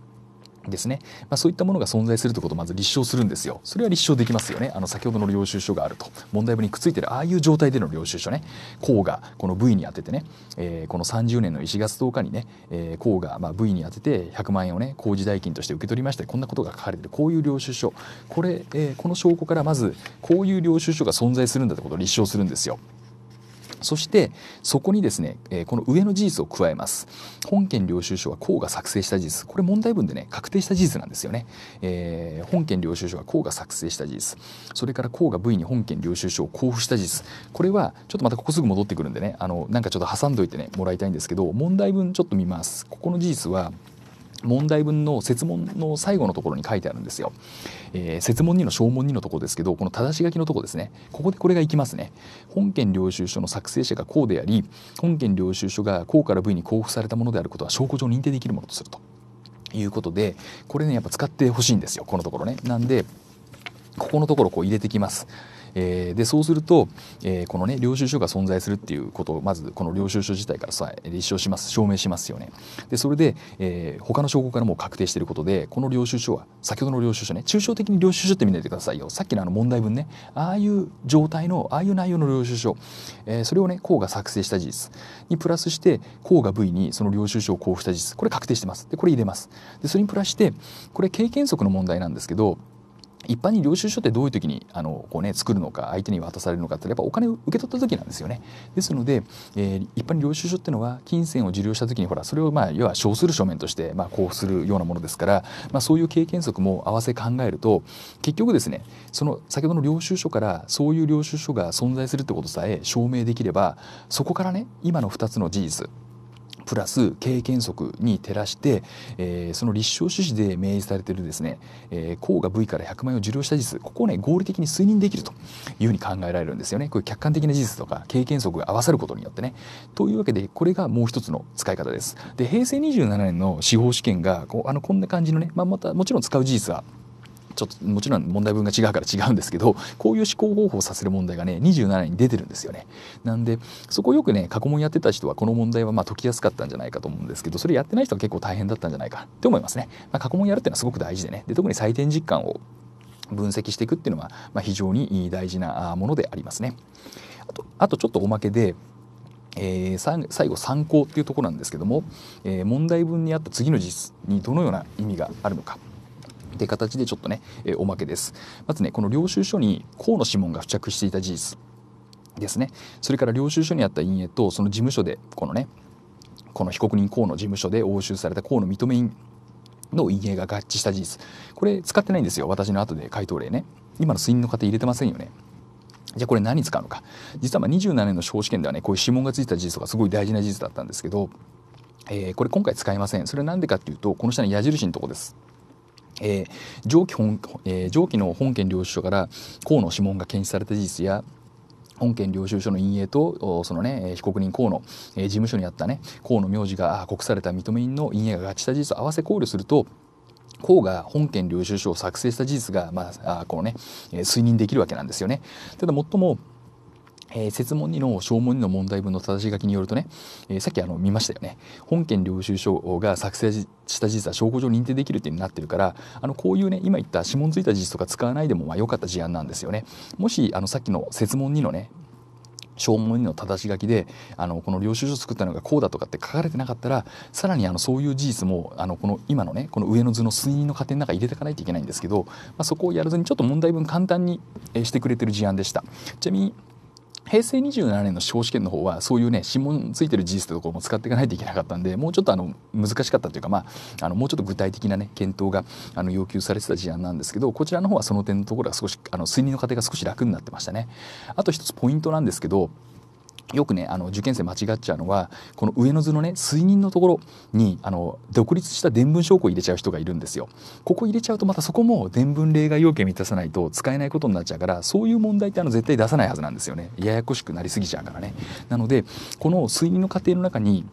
Speaker 1: ですね、まあ、そういったものが存在するということをまず立証するんですよ。それは立証できますよね。あの先ほどの領収書があると問題文にくっついてるああいう状態での領収書ね甲がこの V に当ててね、えー、この30年の1月10日にね、えー、甲がまあ V に当てて100万円をね工事代金として受け取りましてこんなことが書かれてるこういう領収書これ、えー、この証拠からまずこういう領収書が存在するんだってことを立証するんですよ。そしてそこにですね、えこの上の事実を加えます本件領収書は公が作成した事実これ問題文でね確定した事実なんですよね、えー、本件領収書は公が作成した事実それから公が V に本件領収書を交付した事実これはちょっとまたここすぐ戻ってくるんでねあのなんかちょっと挟んどいてねもらいたいんですけど問題文ちょっと見ますここの事実は問題文の設問の最後のところに書いてあるんですよ。えー、設問2の証文2のところですけどこの正し書きのところですねここでこれがいきますね。本件領収書の作成者がこうであり本件領収書がこうから部位に交付されたものであることは証拠上認定できるものとするということでこれねやっぱ使ってほしいんですよこのところね。なんでここのところこう入れてきます。えー、でそうすると、えー、このね領収書が存在するっていうことをまずこの領収書自体からさ立証します証明しますよねでそれで、えー、他の証拠からもう確定していることでこの領収書は先ほどの領収書ね抽象的に領収書って見いでくださいよさっきのあの問題文ねああいう状態のああいう内容の領収書、えー、それをね甲が作成した事実にプラスして甲が V にその領収書を交付した事実これ確定してますでこれ入れますでそれにプラスしてこれ経験則の問題なんですけど一般に領収書ってどういう時にあのこう、ね、作るのか相手に渡されるのかってやっぱお金を受け取った時なんですよね。ですので、えー、一般に領収書っていうのは金銭を受領した時にほらそれをまあ要は称する書面としてまあ交付するようなものですから、まあ、そういう経験則も合わせ考えると結局ですねその先ほどの領収書からそういう領収書が存在するってことさえ証明できればそこからね今の2つの事実プラス経験則に照らして、えー、その立証趣旨で明示されているですね、えー、が V から100万円を受領した事実ここをね合理的に推認できるというふうに考えられるんですよねこういう客観的な事実とか経験則が合わさることによってねというわけでこれがもう一つの使い方ですで平成27年の司法試験がこうあのこんな感じのね、まあ、またもちろん使う事実はちょっともちろん問題文が違うから違うんですけどこういう思考方法をさせる問題がね27に出てるんですよね。なんでそこよくね過去問やってた人はこの問題はま解きやすかったんじゃないかと思うんですけどそれやってない人は結構大変だったんじゃないかって思いますね。まあ、過去問やるっていうのはすごく大事でねで特に採点実感を分析していくっていうのは、ま非常に大事なものでありますね。あとあとちょっとおまけでえー、最後参考っていうところなんですけども、えー、問題文にあった次の事実にどのような意味があるのかって形でちょっとね、えおまけです。まずね、この領収書に河野指紋が付着していた事実ですね。それから領収書にあった陰影と、その事務所で、このね、この被告人河野事務所で押収された河野認め印の陰影が合致した事実。これ使ってないんですよ。私の後で回答例ね。今の睡眠の方入れてませんよね。じゃあこれ何使うのか。実はま27年の司法試験ではね、こういう指紋がついた事実とかすごい大事な事実だったんですけど、えー、これ今回使いません。それは何でかっていうと、この下の矢印のとこです。えー、上記本、えー、上記の本件領収書から河の指紋が検出された事実や本件領収書の陰影とそのね被告人河野、えー、事務所にあったね河野名字が告された認め人の陰影が合致した事実を合わせ考慮すると甲が本件領収書を作成した事実が、まあ、このね推認できるわけなんですよね。ただ最もえー、説問2の証文2の問題文の正し書きによるとね、えー、さっきあの見ましたよね本件領収書が作成した事実は証拠上認定できるっていうになってるからあのこういうね今言った指紋付いた事実とか使わないでもまあ良かった事案なんですよねもしあのさっきの説問2のね証文の正し書きであのこの領収書作ったのがこうだとかって書かれてなかったらさらにあのそういう事実もあのこの今のねこの上の図の推移の過程の中入れていかないといけないんですけど、まあ、そこをやらずにちょっと問題文簡単にしてくれてる事案でした。ちなみに平成27年の司法試験の方はそういうね指紋ついてる事実ってところも使っていかないといけなかったんでもうちょっとあの難しかったというか、まあ、あのもうちょっと具体的なね検討があの要求されてた事案なんですけどこちらの方はその点のところが少しあの推理の過程が少し楽になってましたね。あと一つポイントなんですけどよくねあの受験生間違っちゃうのはこの上の図のね水銀のところにあの独立した伝聞証拠を入れちゃう人がいるんですよ。ここ入れちゃうとまたそこも伝文例外要件満たさないと使えないことになっちゃうからそういう問題ってあの絶対出さないはずなんですよね。ややこしくなりすぎちゃうからね。なのでこの水銀の過程の中に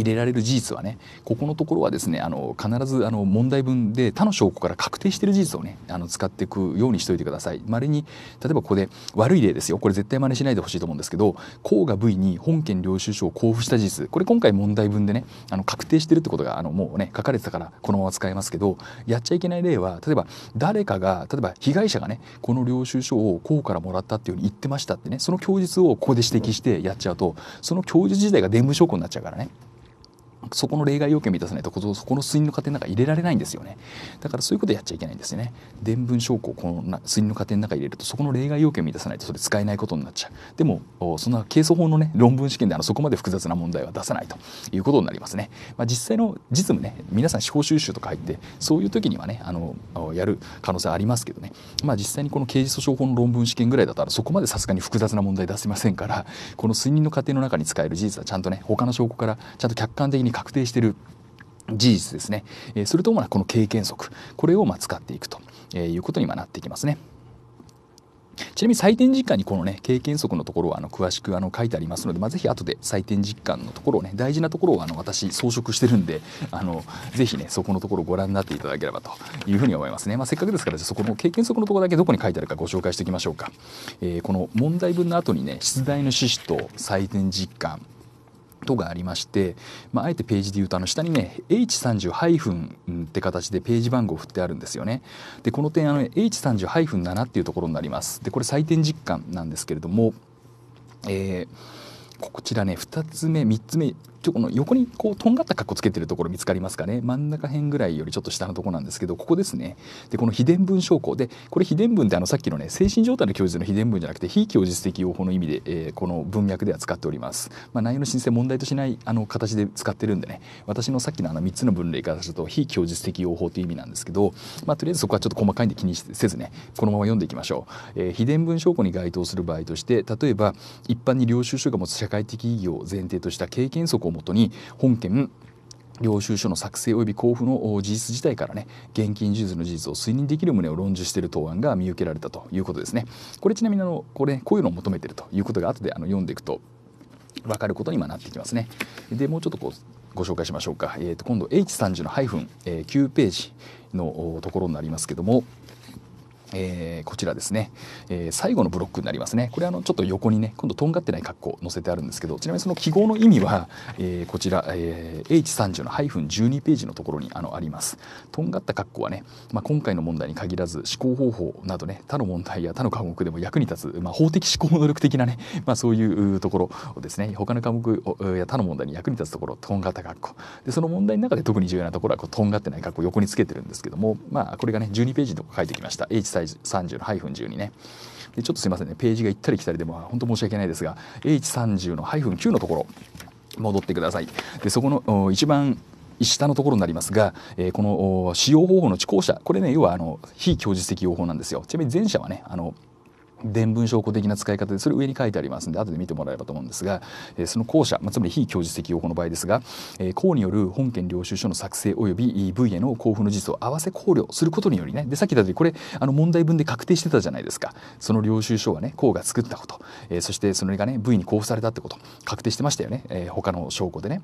Speaker 1: 入れられる事実はねここのところはですねあの必ずあの問題文で他の証拠から確定している事実をねあの使っていくようにしておいてください。まれに例えばここで悪い例ですよこれ絶対真似しないでほしいと思うんですけど甲が V に本件領収書を交付した事実これ今回問題文でねあの確定してるってことがあのもうね書かれてたからこのまま使えますけどやっちゃいけない例は例えば誰かが例えば被害者がねこの領収書を甲からもらったっていうふうに言ってましたってねその供述をここで指摘してやっちゃうとその供述自体が伝聞証拠になっちゃうからね。そこの例外要件を満たさないとそこの推認の過程の中入れられないんですよねだからそういうことやっちゃいけないんですよね伝聞証拠をこの睡眠の過程の中に入れるとそこの例外要件を満たさないとそれ使えないことになっちゃうでもそんな係争法のね論文試験であのそこまで複雑な問題は出さないということになりますね、まあ、実際の実務ね皆さん司法収集とか入ってそういう時にはねあのやる可能性ありますけどね、まあ、実際にこの刑事訴訟法の論文試験ぐらいだとそこまでさすがに複雑な問題出せませんからこの睡眠の過程の中に使える事実はちゃんとね他の証拠からちゃんと客観的に確定している事実ですね、えそれともこの経験則これをま使っていくということになってきますね。ちなみに採点実感にこのね経験則のところはあの詳しくあの書いてありますので、まあ、ぜひ後で採点実感のところをね大事なところをあの私装飾してるんであのぜひねそこのところをご覧になっていただければというふうに思いますね、まあ、せっかくですからそこの経験則のところだけどこに書いてあるかご紹介していきましょうか、えー、この問題文の後にね出題の趣旨と採点実感とがありまして、まあ、あえてページで言うとあの下にね H30- って形でページ番号を振ってあるんですよね。でこの点あの H30-7 っていうところになります。でこれ採点実感なんですけれども、えー、こちらね2つ目3つ目とこの横にこうとんがった格好つけてるところ見つかりますかね真ん中辺ぐらいよりちょっと下のとこなんですけどここですねでこの非伝文証拠でこれ非伝文ってあのさっきのね精神状態の供述の非伝文じゃなくて非供述的用法の意味で、えー、この文脈では使っております、まあ、内容の申請問題としないあの形で使ってるんでね私のさっきのあの3つの分類からすると非供述的用法という意味なんですけど、まあ、とりあえずそこはちょっと細かいんで気にせずねこのまま読んでいきましょう、えー、非伝文証拠に該当する場合として例えば一般に領収書が持つ社会的意義を前提とした経験則をもとに本件領収書の作成及び交付の事実自体からね現金事実の事実を推認できる旨を論じしている答案が見受けられたということですね。これちなみにあのこれ、こういうのを求めているということが後であの読んでいくと分かることに今なってきますね。でもうちょっとこうご紹介しましょうか。えーと、今度 H30 のハイフン、え9ページのところになりますけども。えー、こちらですね、えー、最後のブロックになりますねこれあのちょっと横にね今度とんがってない好を載せてあるんですけどちなみにその記号の意味は、えー、こちら、えー、H30 の -12 ページのところにあのありますとんがった格好はね、まあ、今回の問題に限らず思考方法などね他の問題や他の科目でも役に立つ、まあ、法的思考能力的なね、<laughs> まあ、そういうところですね他の科目や他の問題に役に立つところとんがった格好でその問題の中で特に重要なところはとんがってない好を横につけてるんですけどもまあこれがね12ページのとこ書いてきました H30 歳30のハイフン12ねでちょっとすいませんねページが行ったり来たりでも本当申し訳ないですが H30 のハイフン9のところ戻ってくださいでそこの一番下のところになりますが、えー、この使用方法の遅行者これね要はあの非供述的用法なんですよちなみに前者はねあの伝聞証拠的な使い方でそれ上に書いてありますんで後で見てもらえばと思うんですが、えその後者、まつまり非供述的用法の場合ですが、え公による本件領収書の作成及び部位への交付の事実を合わせ考慮することによりねでさっき言ったようこれあの問題文で確定してたじゃないですかその領収書はね公が作ったこと、えそしてそれがね部位に交付されたってこと確定してましたよね、え他の証拠でね。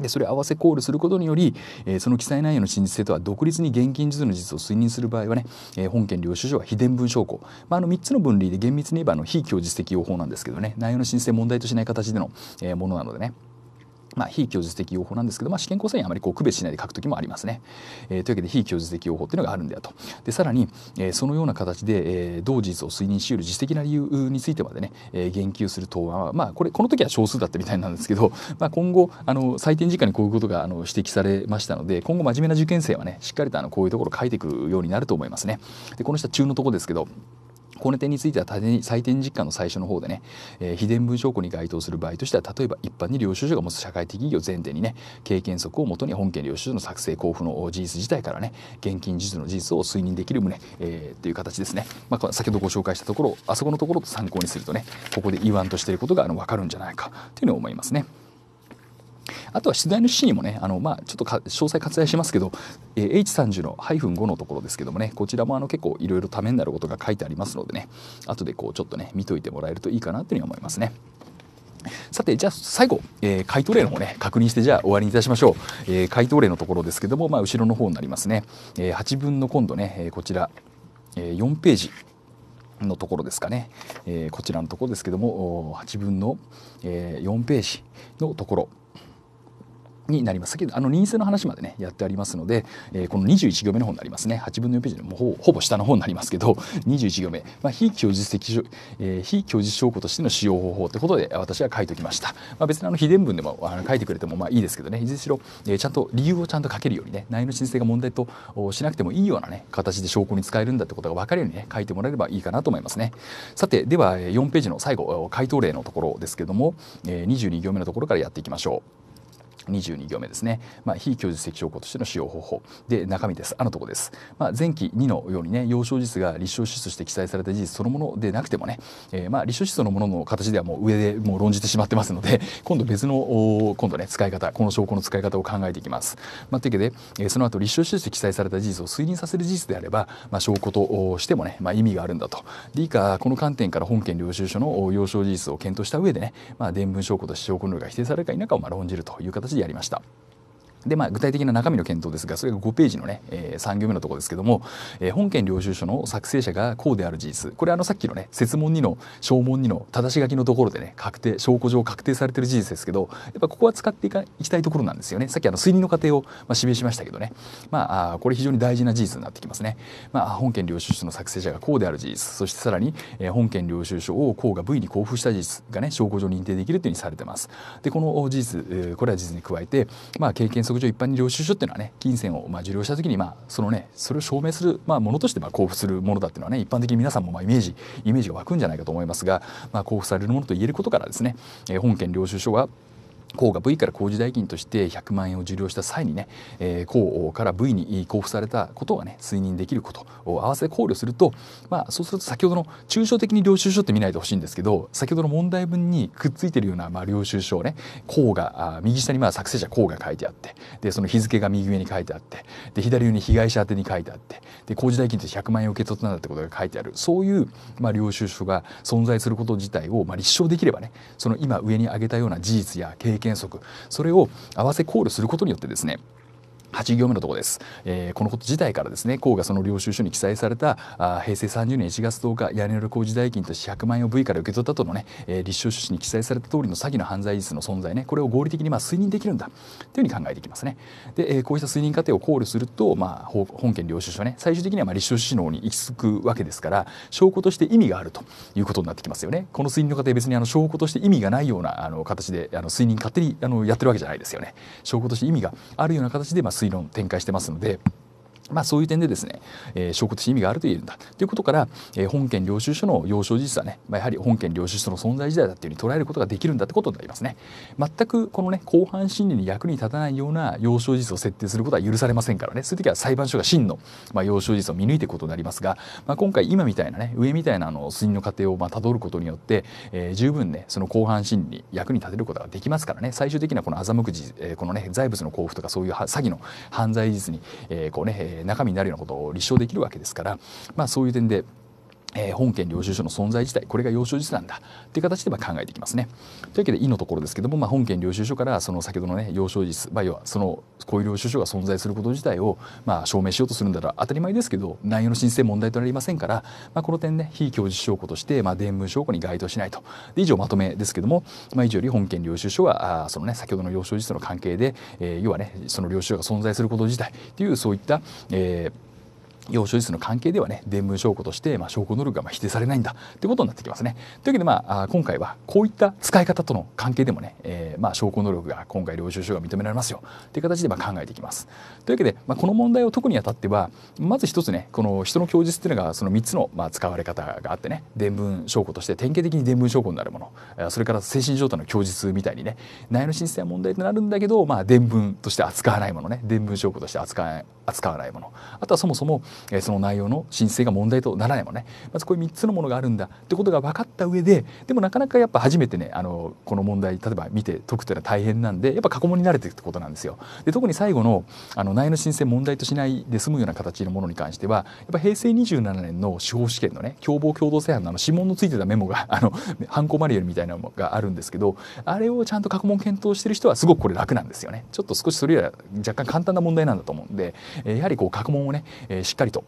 Speaker 1: でそれ合わせコールすることにより、えー、その記載内容の真実性とは独立に現金術の事実を推認する場合はね、えー、本件領収書は非伝文証拠、まあ、あの3つの分類で厳密に言えばあの非供述的用法なんですけどね内容の申請問題としない形での、えー、ものなのでね。まあ、非供述的用法なんですけど、まあ、試験構成にあまりこう区別しないで書くときもありますね。えー、というわけで非供述的用法っていうのがあるんだよと。でさらに、えー、そのような形で、えー、同事実を推認しうる自主的な理由についてまでね、えー、言及する答案は、まあ、これこの時は少数だったみたいなんですけど、<laughs> まあ、今後あの採点時間にこういうことがあの指摘されましたので今後真面目な受験生はねしっかりとあのこういうところを書いていくようになると思いますね。でこのは中のとこですけどこの点については採点実感の最初の方でね、えー、非伝文証拠に該当する場合としては例えば一般に領収書が持つ社会的意義を前提にね経験則をもとに本件領収書の作成交付の事実自体からね現金事実の事実を推認できる旨、えー、という形ですね、まあ、先ほどご紹介したところあそこのところと参考にするとねここで言わんとしていることがあの分かるんじゃないかといううに思いますね。あとは取材の趣旨もねあの、まあ、ちょっと詳細割愛しますけど、え H30 の -5 のところですけどもねこちらもあの結構いろいろためになることが書いてありますのでね後でこうちょっとね見といてもらえるといいかなというふうに思いますね。さて、じゃあ最後、えー、回答例の方ね、確認してじゃあ終わりにいたしましょう。えー、回答例のところですけども、まあ、後ろの方になりますね。えー、8分の今度ね、えこちら、え4ページ。のところですかね、えこちらのところですけども8分の、え4ページのところになります先ほどあの任性の話までねやってありますので、えー、この21行目の方になりますね8分の4ページのもうほほぼ下の方になりますけど21 <laughs> 行目、まあ、非供述的、えー、非供述証拠としての使用方法ってことで私は書いておきました、まあ、別にあの秘伝文でもあの書いてくれてもまあいいですけどねいずれにしろ、えー、ちゃんと理由をちゃんと書けるようにね内容の申請が問題としなくてもいいようなね形で証拠に使えるんだってことが分かるようにね書いてもらえればいいかなと思いますねさてでは4ページの最後回答例のところですけども、えー、22行目のところからやっていきましょう22行目ですね、まあ、非供述的証拠としての使用方法で中身ですあのとこです、まあ、前期2のようにね要証実が立証指数として記載された事実そのものでなくてもね、えー、まあ立証指そのものの形ではもう上でもう論じてしまってますので <laughs> 今度別の今度ね使い方この証拠の使い方を考えていきます、まあ、というわけで、えー、その後立証指数として記載された事実を推認させる事実であれば、まあ、証拠としてもね、まあ、意味があるんだとで以下この観点から本件領収書の要証事実を検討した上でね、まあ、伝聞証拠として証拠能が否定されるか否かをまあ論じるという形やりました。でまあ、具体的な中身の検討ですがそれが5ページのね、えー、3行目のところですけども、えー、本件領収書の作成者がこうである事実これあのさっきのね設問2の証文2の正し書きのところでね確定証拠上確定されてる事実ですけどやっぱここは使っていかきたいところなんですよねさっきあの推理の過程を、まあ、示しましたけどね、まあ、これ非常に大事な事実になってきますね、まあ、本件領収書の作成者がこうである事実そしてさらに、えー、本件領収書をこうが V に交付した事実がね証拠上認定できるというふうにされてますでこの事実、えー、これは事実に加えて、まあ、経験則通常一般に領収書っていうのはね金銭をまあ受領した時にまあそのねそれを証明するまあものとしてまあ交付するものだっていうのはね一般的に皆さんもまあイメージイメージが湧くんじゃないかと思いますが、まあ、交付されるものと言えることからですね、えー、本件領収書は公が V から工事代金として100万円を受領した際にね、え公から V に交付されたことがね推認できることを合わせ考慮すると、まあ、そうすると先ほどの抽象的に領収書って見ないでほしいんですけど先ほどの問題文にくっついてるような、まあ、領収書をね公があ右下にまあ作成者公が書いてあってでその日付が右上に書いてあってで左上に被害者宛てに書いてあってで工事代金として100万円を受け取ったんだってことが書いてあるそういう、まあ、領収書が存在すること自体を、まあ、立証できればねその今上に挙げたような事実や経験原則それを合わせ考慮することによってですね8行目のところです、えー、このこと自体からですね公がその領収書に記載されたあ平成30年1月10日屋根裏工事代金として100万円を V から受け取ったとのね、えー、立証趣旨に記載された通りの詐欺の犯罪事実の存在ねこれを合理的にまあ推認できるんだというふうに考えていきますねで、えー、こうした推認過程を考慮すると、まあ、本件領収書ね最終的にはまあ立証趣旨指導に行き着くわけですから証拠として意味があるということになってきますよねこの推認の過程別にあの証拠として意味がないようなあの形であの推認勝手にあのやってるわけじゃないですよね証拠として意味があるような形でまあ推推論展開してますので。まあ、そういう点でですね、えー、証拠て意味があると言えるんだということから、えー、本件領収書の要証事実はね、まあ、やはり本件領収書の存在自体だっていうふうに捉えることができるんだってことになりますね全くこのね広範審理に役に立たないような要証事実を設定することは許されませんからねそういう時は裁判所が真の、まあ、要証事実を見抜いていくことになりますが、まあ、今回今みたいなね上みたいなあの推認の過程をまあることによって、えー、十分ねその後半審理に役に立てることができますからね最終的なこの欺くじ、えー、このね財物の交付とかそういう詐欺の犯罪事実に、えー、こうね中身になるようなことを立証できるわけですから、まあ、そういう点でえ本件領収書の存在自体これが要所事なんだという形でま考えていきますね。というわけで「い」のところですけども、まあ、本件領収書からその先ほどのね要所実、まあ、要はそのこういう領収書が存在すること自体をま証明しようとするんだら当たり前ですけど内容の申請問題となりませんから、まあ、この点ね非供述証拠としてま伝聞証拠に該当しないとで以上まとめですけども、まあ、以上より本件領収書はあそのね先ほどの要所実の関係で、えー、要はねその領収書が存在すること自体というそういった、えー要所事の関係ではね伝聞証拠として、まあ、証拠能力がまあ否定されないんだということになってきますね。というわけで、まあ、今回はこういった使い方との関係でもね、えー、まあ証拠能力が今回領収書が認められますよという形でまあ考えていきます。というわけで、まあ、この問題を解くにあたってはまず一つねこの人の供述っていうのがその3つのまあ使われ方があってね伝聞証拠として典型的に伝聞証拠になるものそれから精神状態の供述みたいにね内容申請は問題となるんだけど、まあ、伝聞として扱わないものね伝聞証拠として扱わないものあとはそもそもえその内容の申請が問題とならないもねまずこういう3つのものがあるんだってことが分かった上ででもなかなかやっぱ初めてねあのこの問題例えば見て解くというのは大変なんでやっぱ過去問に慣れていくってことなんですよ。で特に最後のあの内の申請問題としないで済むような形のものに関してはやっぱ平成27年の司法試験のね共謀共同正犯のあの指紋のついてたメモがあの犯行マリエルみたいなのがあるんですけどあれをちゃんと過去問検討してる人はすごくこれ楽なんですよね。ちょっと少しそれよりは若干簡単な問題なんだと思うんで、えやはりこう過去問をね、えしっかりりと。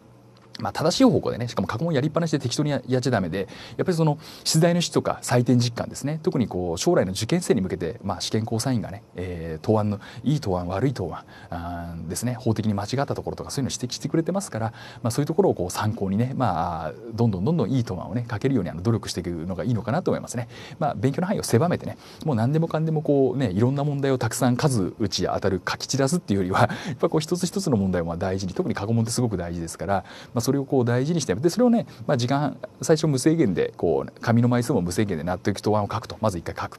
Speaker 1: まあ、正しい方向でねしかも過去問やりっぱなしで適当にやっちゃダメでやっぱりその出題の質とか採点実感ですね特にこう将来の受験生に向けて、まあ、試験交査員がね、えー、答案のいい答案悪い答案あですね法的に間違ったところとかそういうのを指摘してくれてますから、まあ、そういうところをこう参考にね、まあ、どんどんどんどんいい答案をね書けるようにあの努力していくのがいいのかなと思いますね。まあ、勉強の範囲を狭めてねもう何でもかんでもこうねいろんな問題をたくさん数打ち当たる書き散らすっていうよりはやっぱこう一つ一つの問題を大事に特に過去問ってすごく大事ですから、まあそれをこう大事にしてでそれをね、まあ、時間最初無制限でこう紙の枚数も無制限で納得と案を書くとまず一回書く。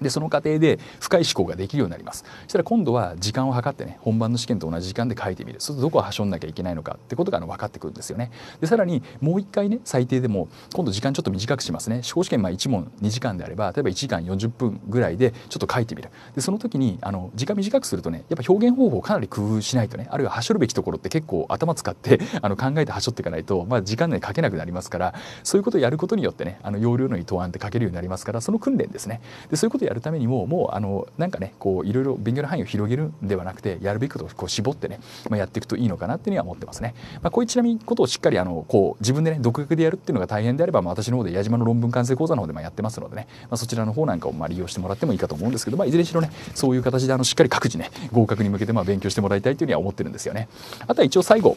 Speaker 1: でその過程で深い思考ができるようになりますそしたら今度は時間を計ってね本番の試験と同じ時間で書いてみるそうするとどこをはしょんなきゃいけないのかってことがあの分かってくるんですよねでさらにもう一回ね最低でも今度時間ちょっと短くしますね司法試験まあ1問2時間であれば例えば1時間40分ぐらいでちょっと書いてみるでその時にあの時間短くするとねやっぱ表現方法をかなり工夫しないとねあるいははしょるべきところって結構頭使って <laughs> あの考えてはしょっていかないと、まあ、時間内書けなくなりますからそういうことをやることによってねあの容量のいい答案って書けるようになりますからその訓練ですねでそういうことやるためにももうあのなんかねこういろいろ勉強の範囲を広げるんではなくてやるべきことをこう絞ってね、まあ、やっていくといいのかなっていうには思ってますね。まあ、こういうちなみにことをしっかりあのこう自分でね独学でやるっていうのが大変であれば、まあ、私の方で矢島の論文完成講座の方でまあやってますのでね、まあ、そちらの方なんかをまあ利用してもらってもいいかと思うんですけど、まあ、いずれにしろねそういう形であのしっかり各自ね合格に向けてまあ勉強してもらいたいというふうには思ってるんですよね。あとは一応最後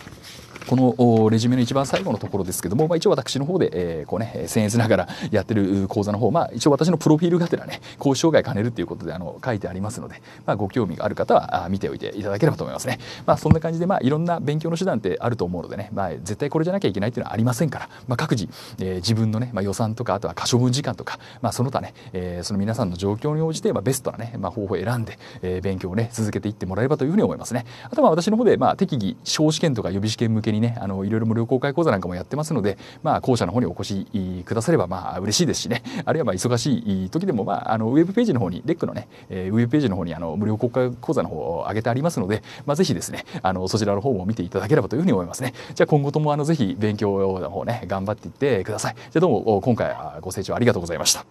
Speaker 1: このレジュメの一番最後のところですけども、まあ、一応私の方で、えー、こうね僭越ながらやってる講座の方、まあ、一応私のプロフィールがてらね講師障害兼ねるということであの書いてありますので、まあ、ご興味がある方は見ておいていただければと思いますね、まあ、そんな感じで、まあ、いろんな勉強の手段ってあると思うのでね、まあ、絶対これじゃなきゃいけないっていうのはありませんから、まあ、各自、えー、自分のね、まあ、予算とかあとは可処分時間とか、まあ、その他ね、えー、その皆さんの状況に応じて、まあ、ベストなね、まあ、方法を選んで、えー、勉強をね続けていってもらえればというふうに思いますねあとは私の方で、まあ、適宜小試験とか予備試験向けにねあのいろいろ無料公開講座なんかもやってますので、まあ、校舎の方にお越しくださればまあ嬉しいですしねあるいはまあ忙しい時でも、まあ、あのウェブページの方にレックのね、えウェブページの方にあの無料公開講座の方を上げてありますので、まあ、ぜひですねあのそちらの方も見ていただければというふうに思いますねじゃあ今後ともあのぜひ勉強の方ね頑張っていってくださいじゃあどうも今回はご清聴ありがとうございました。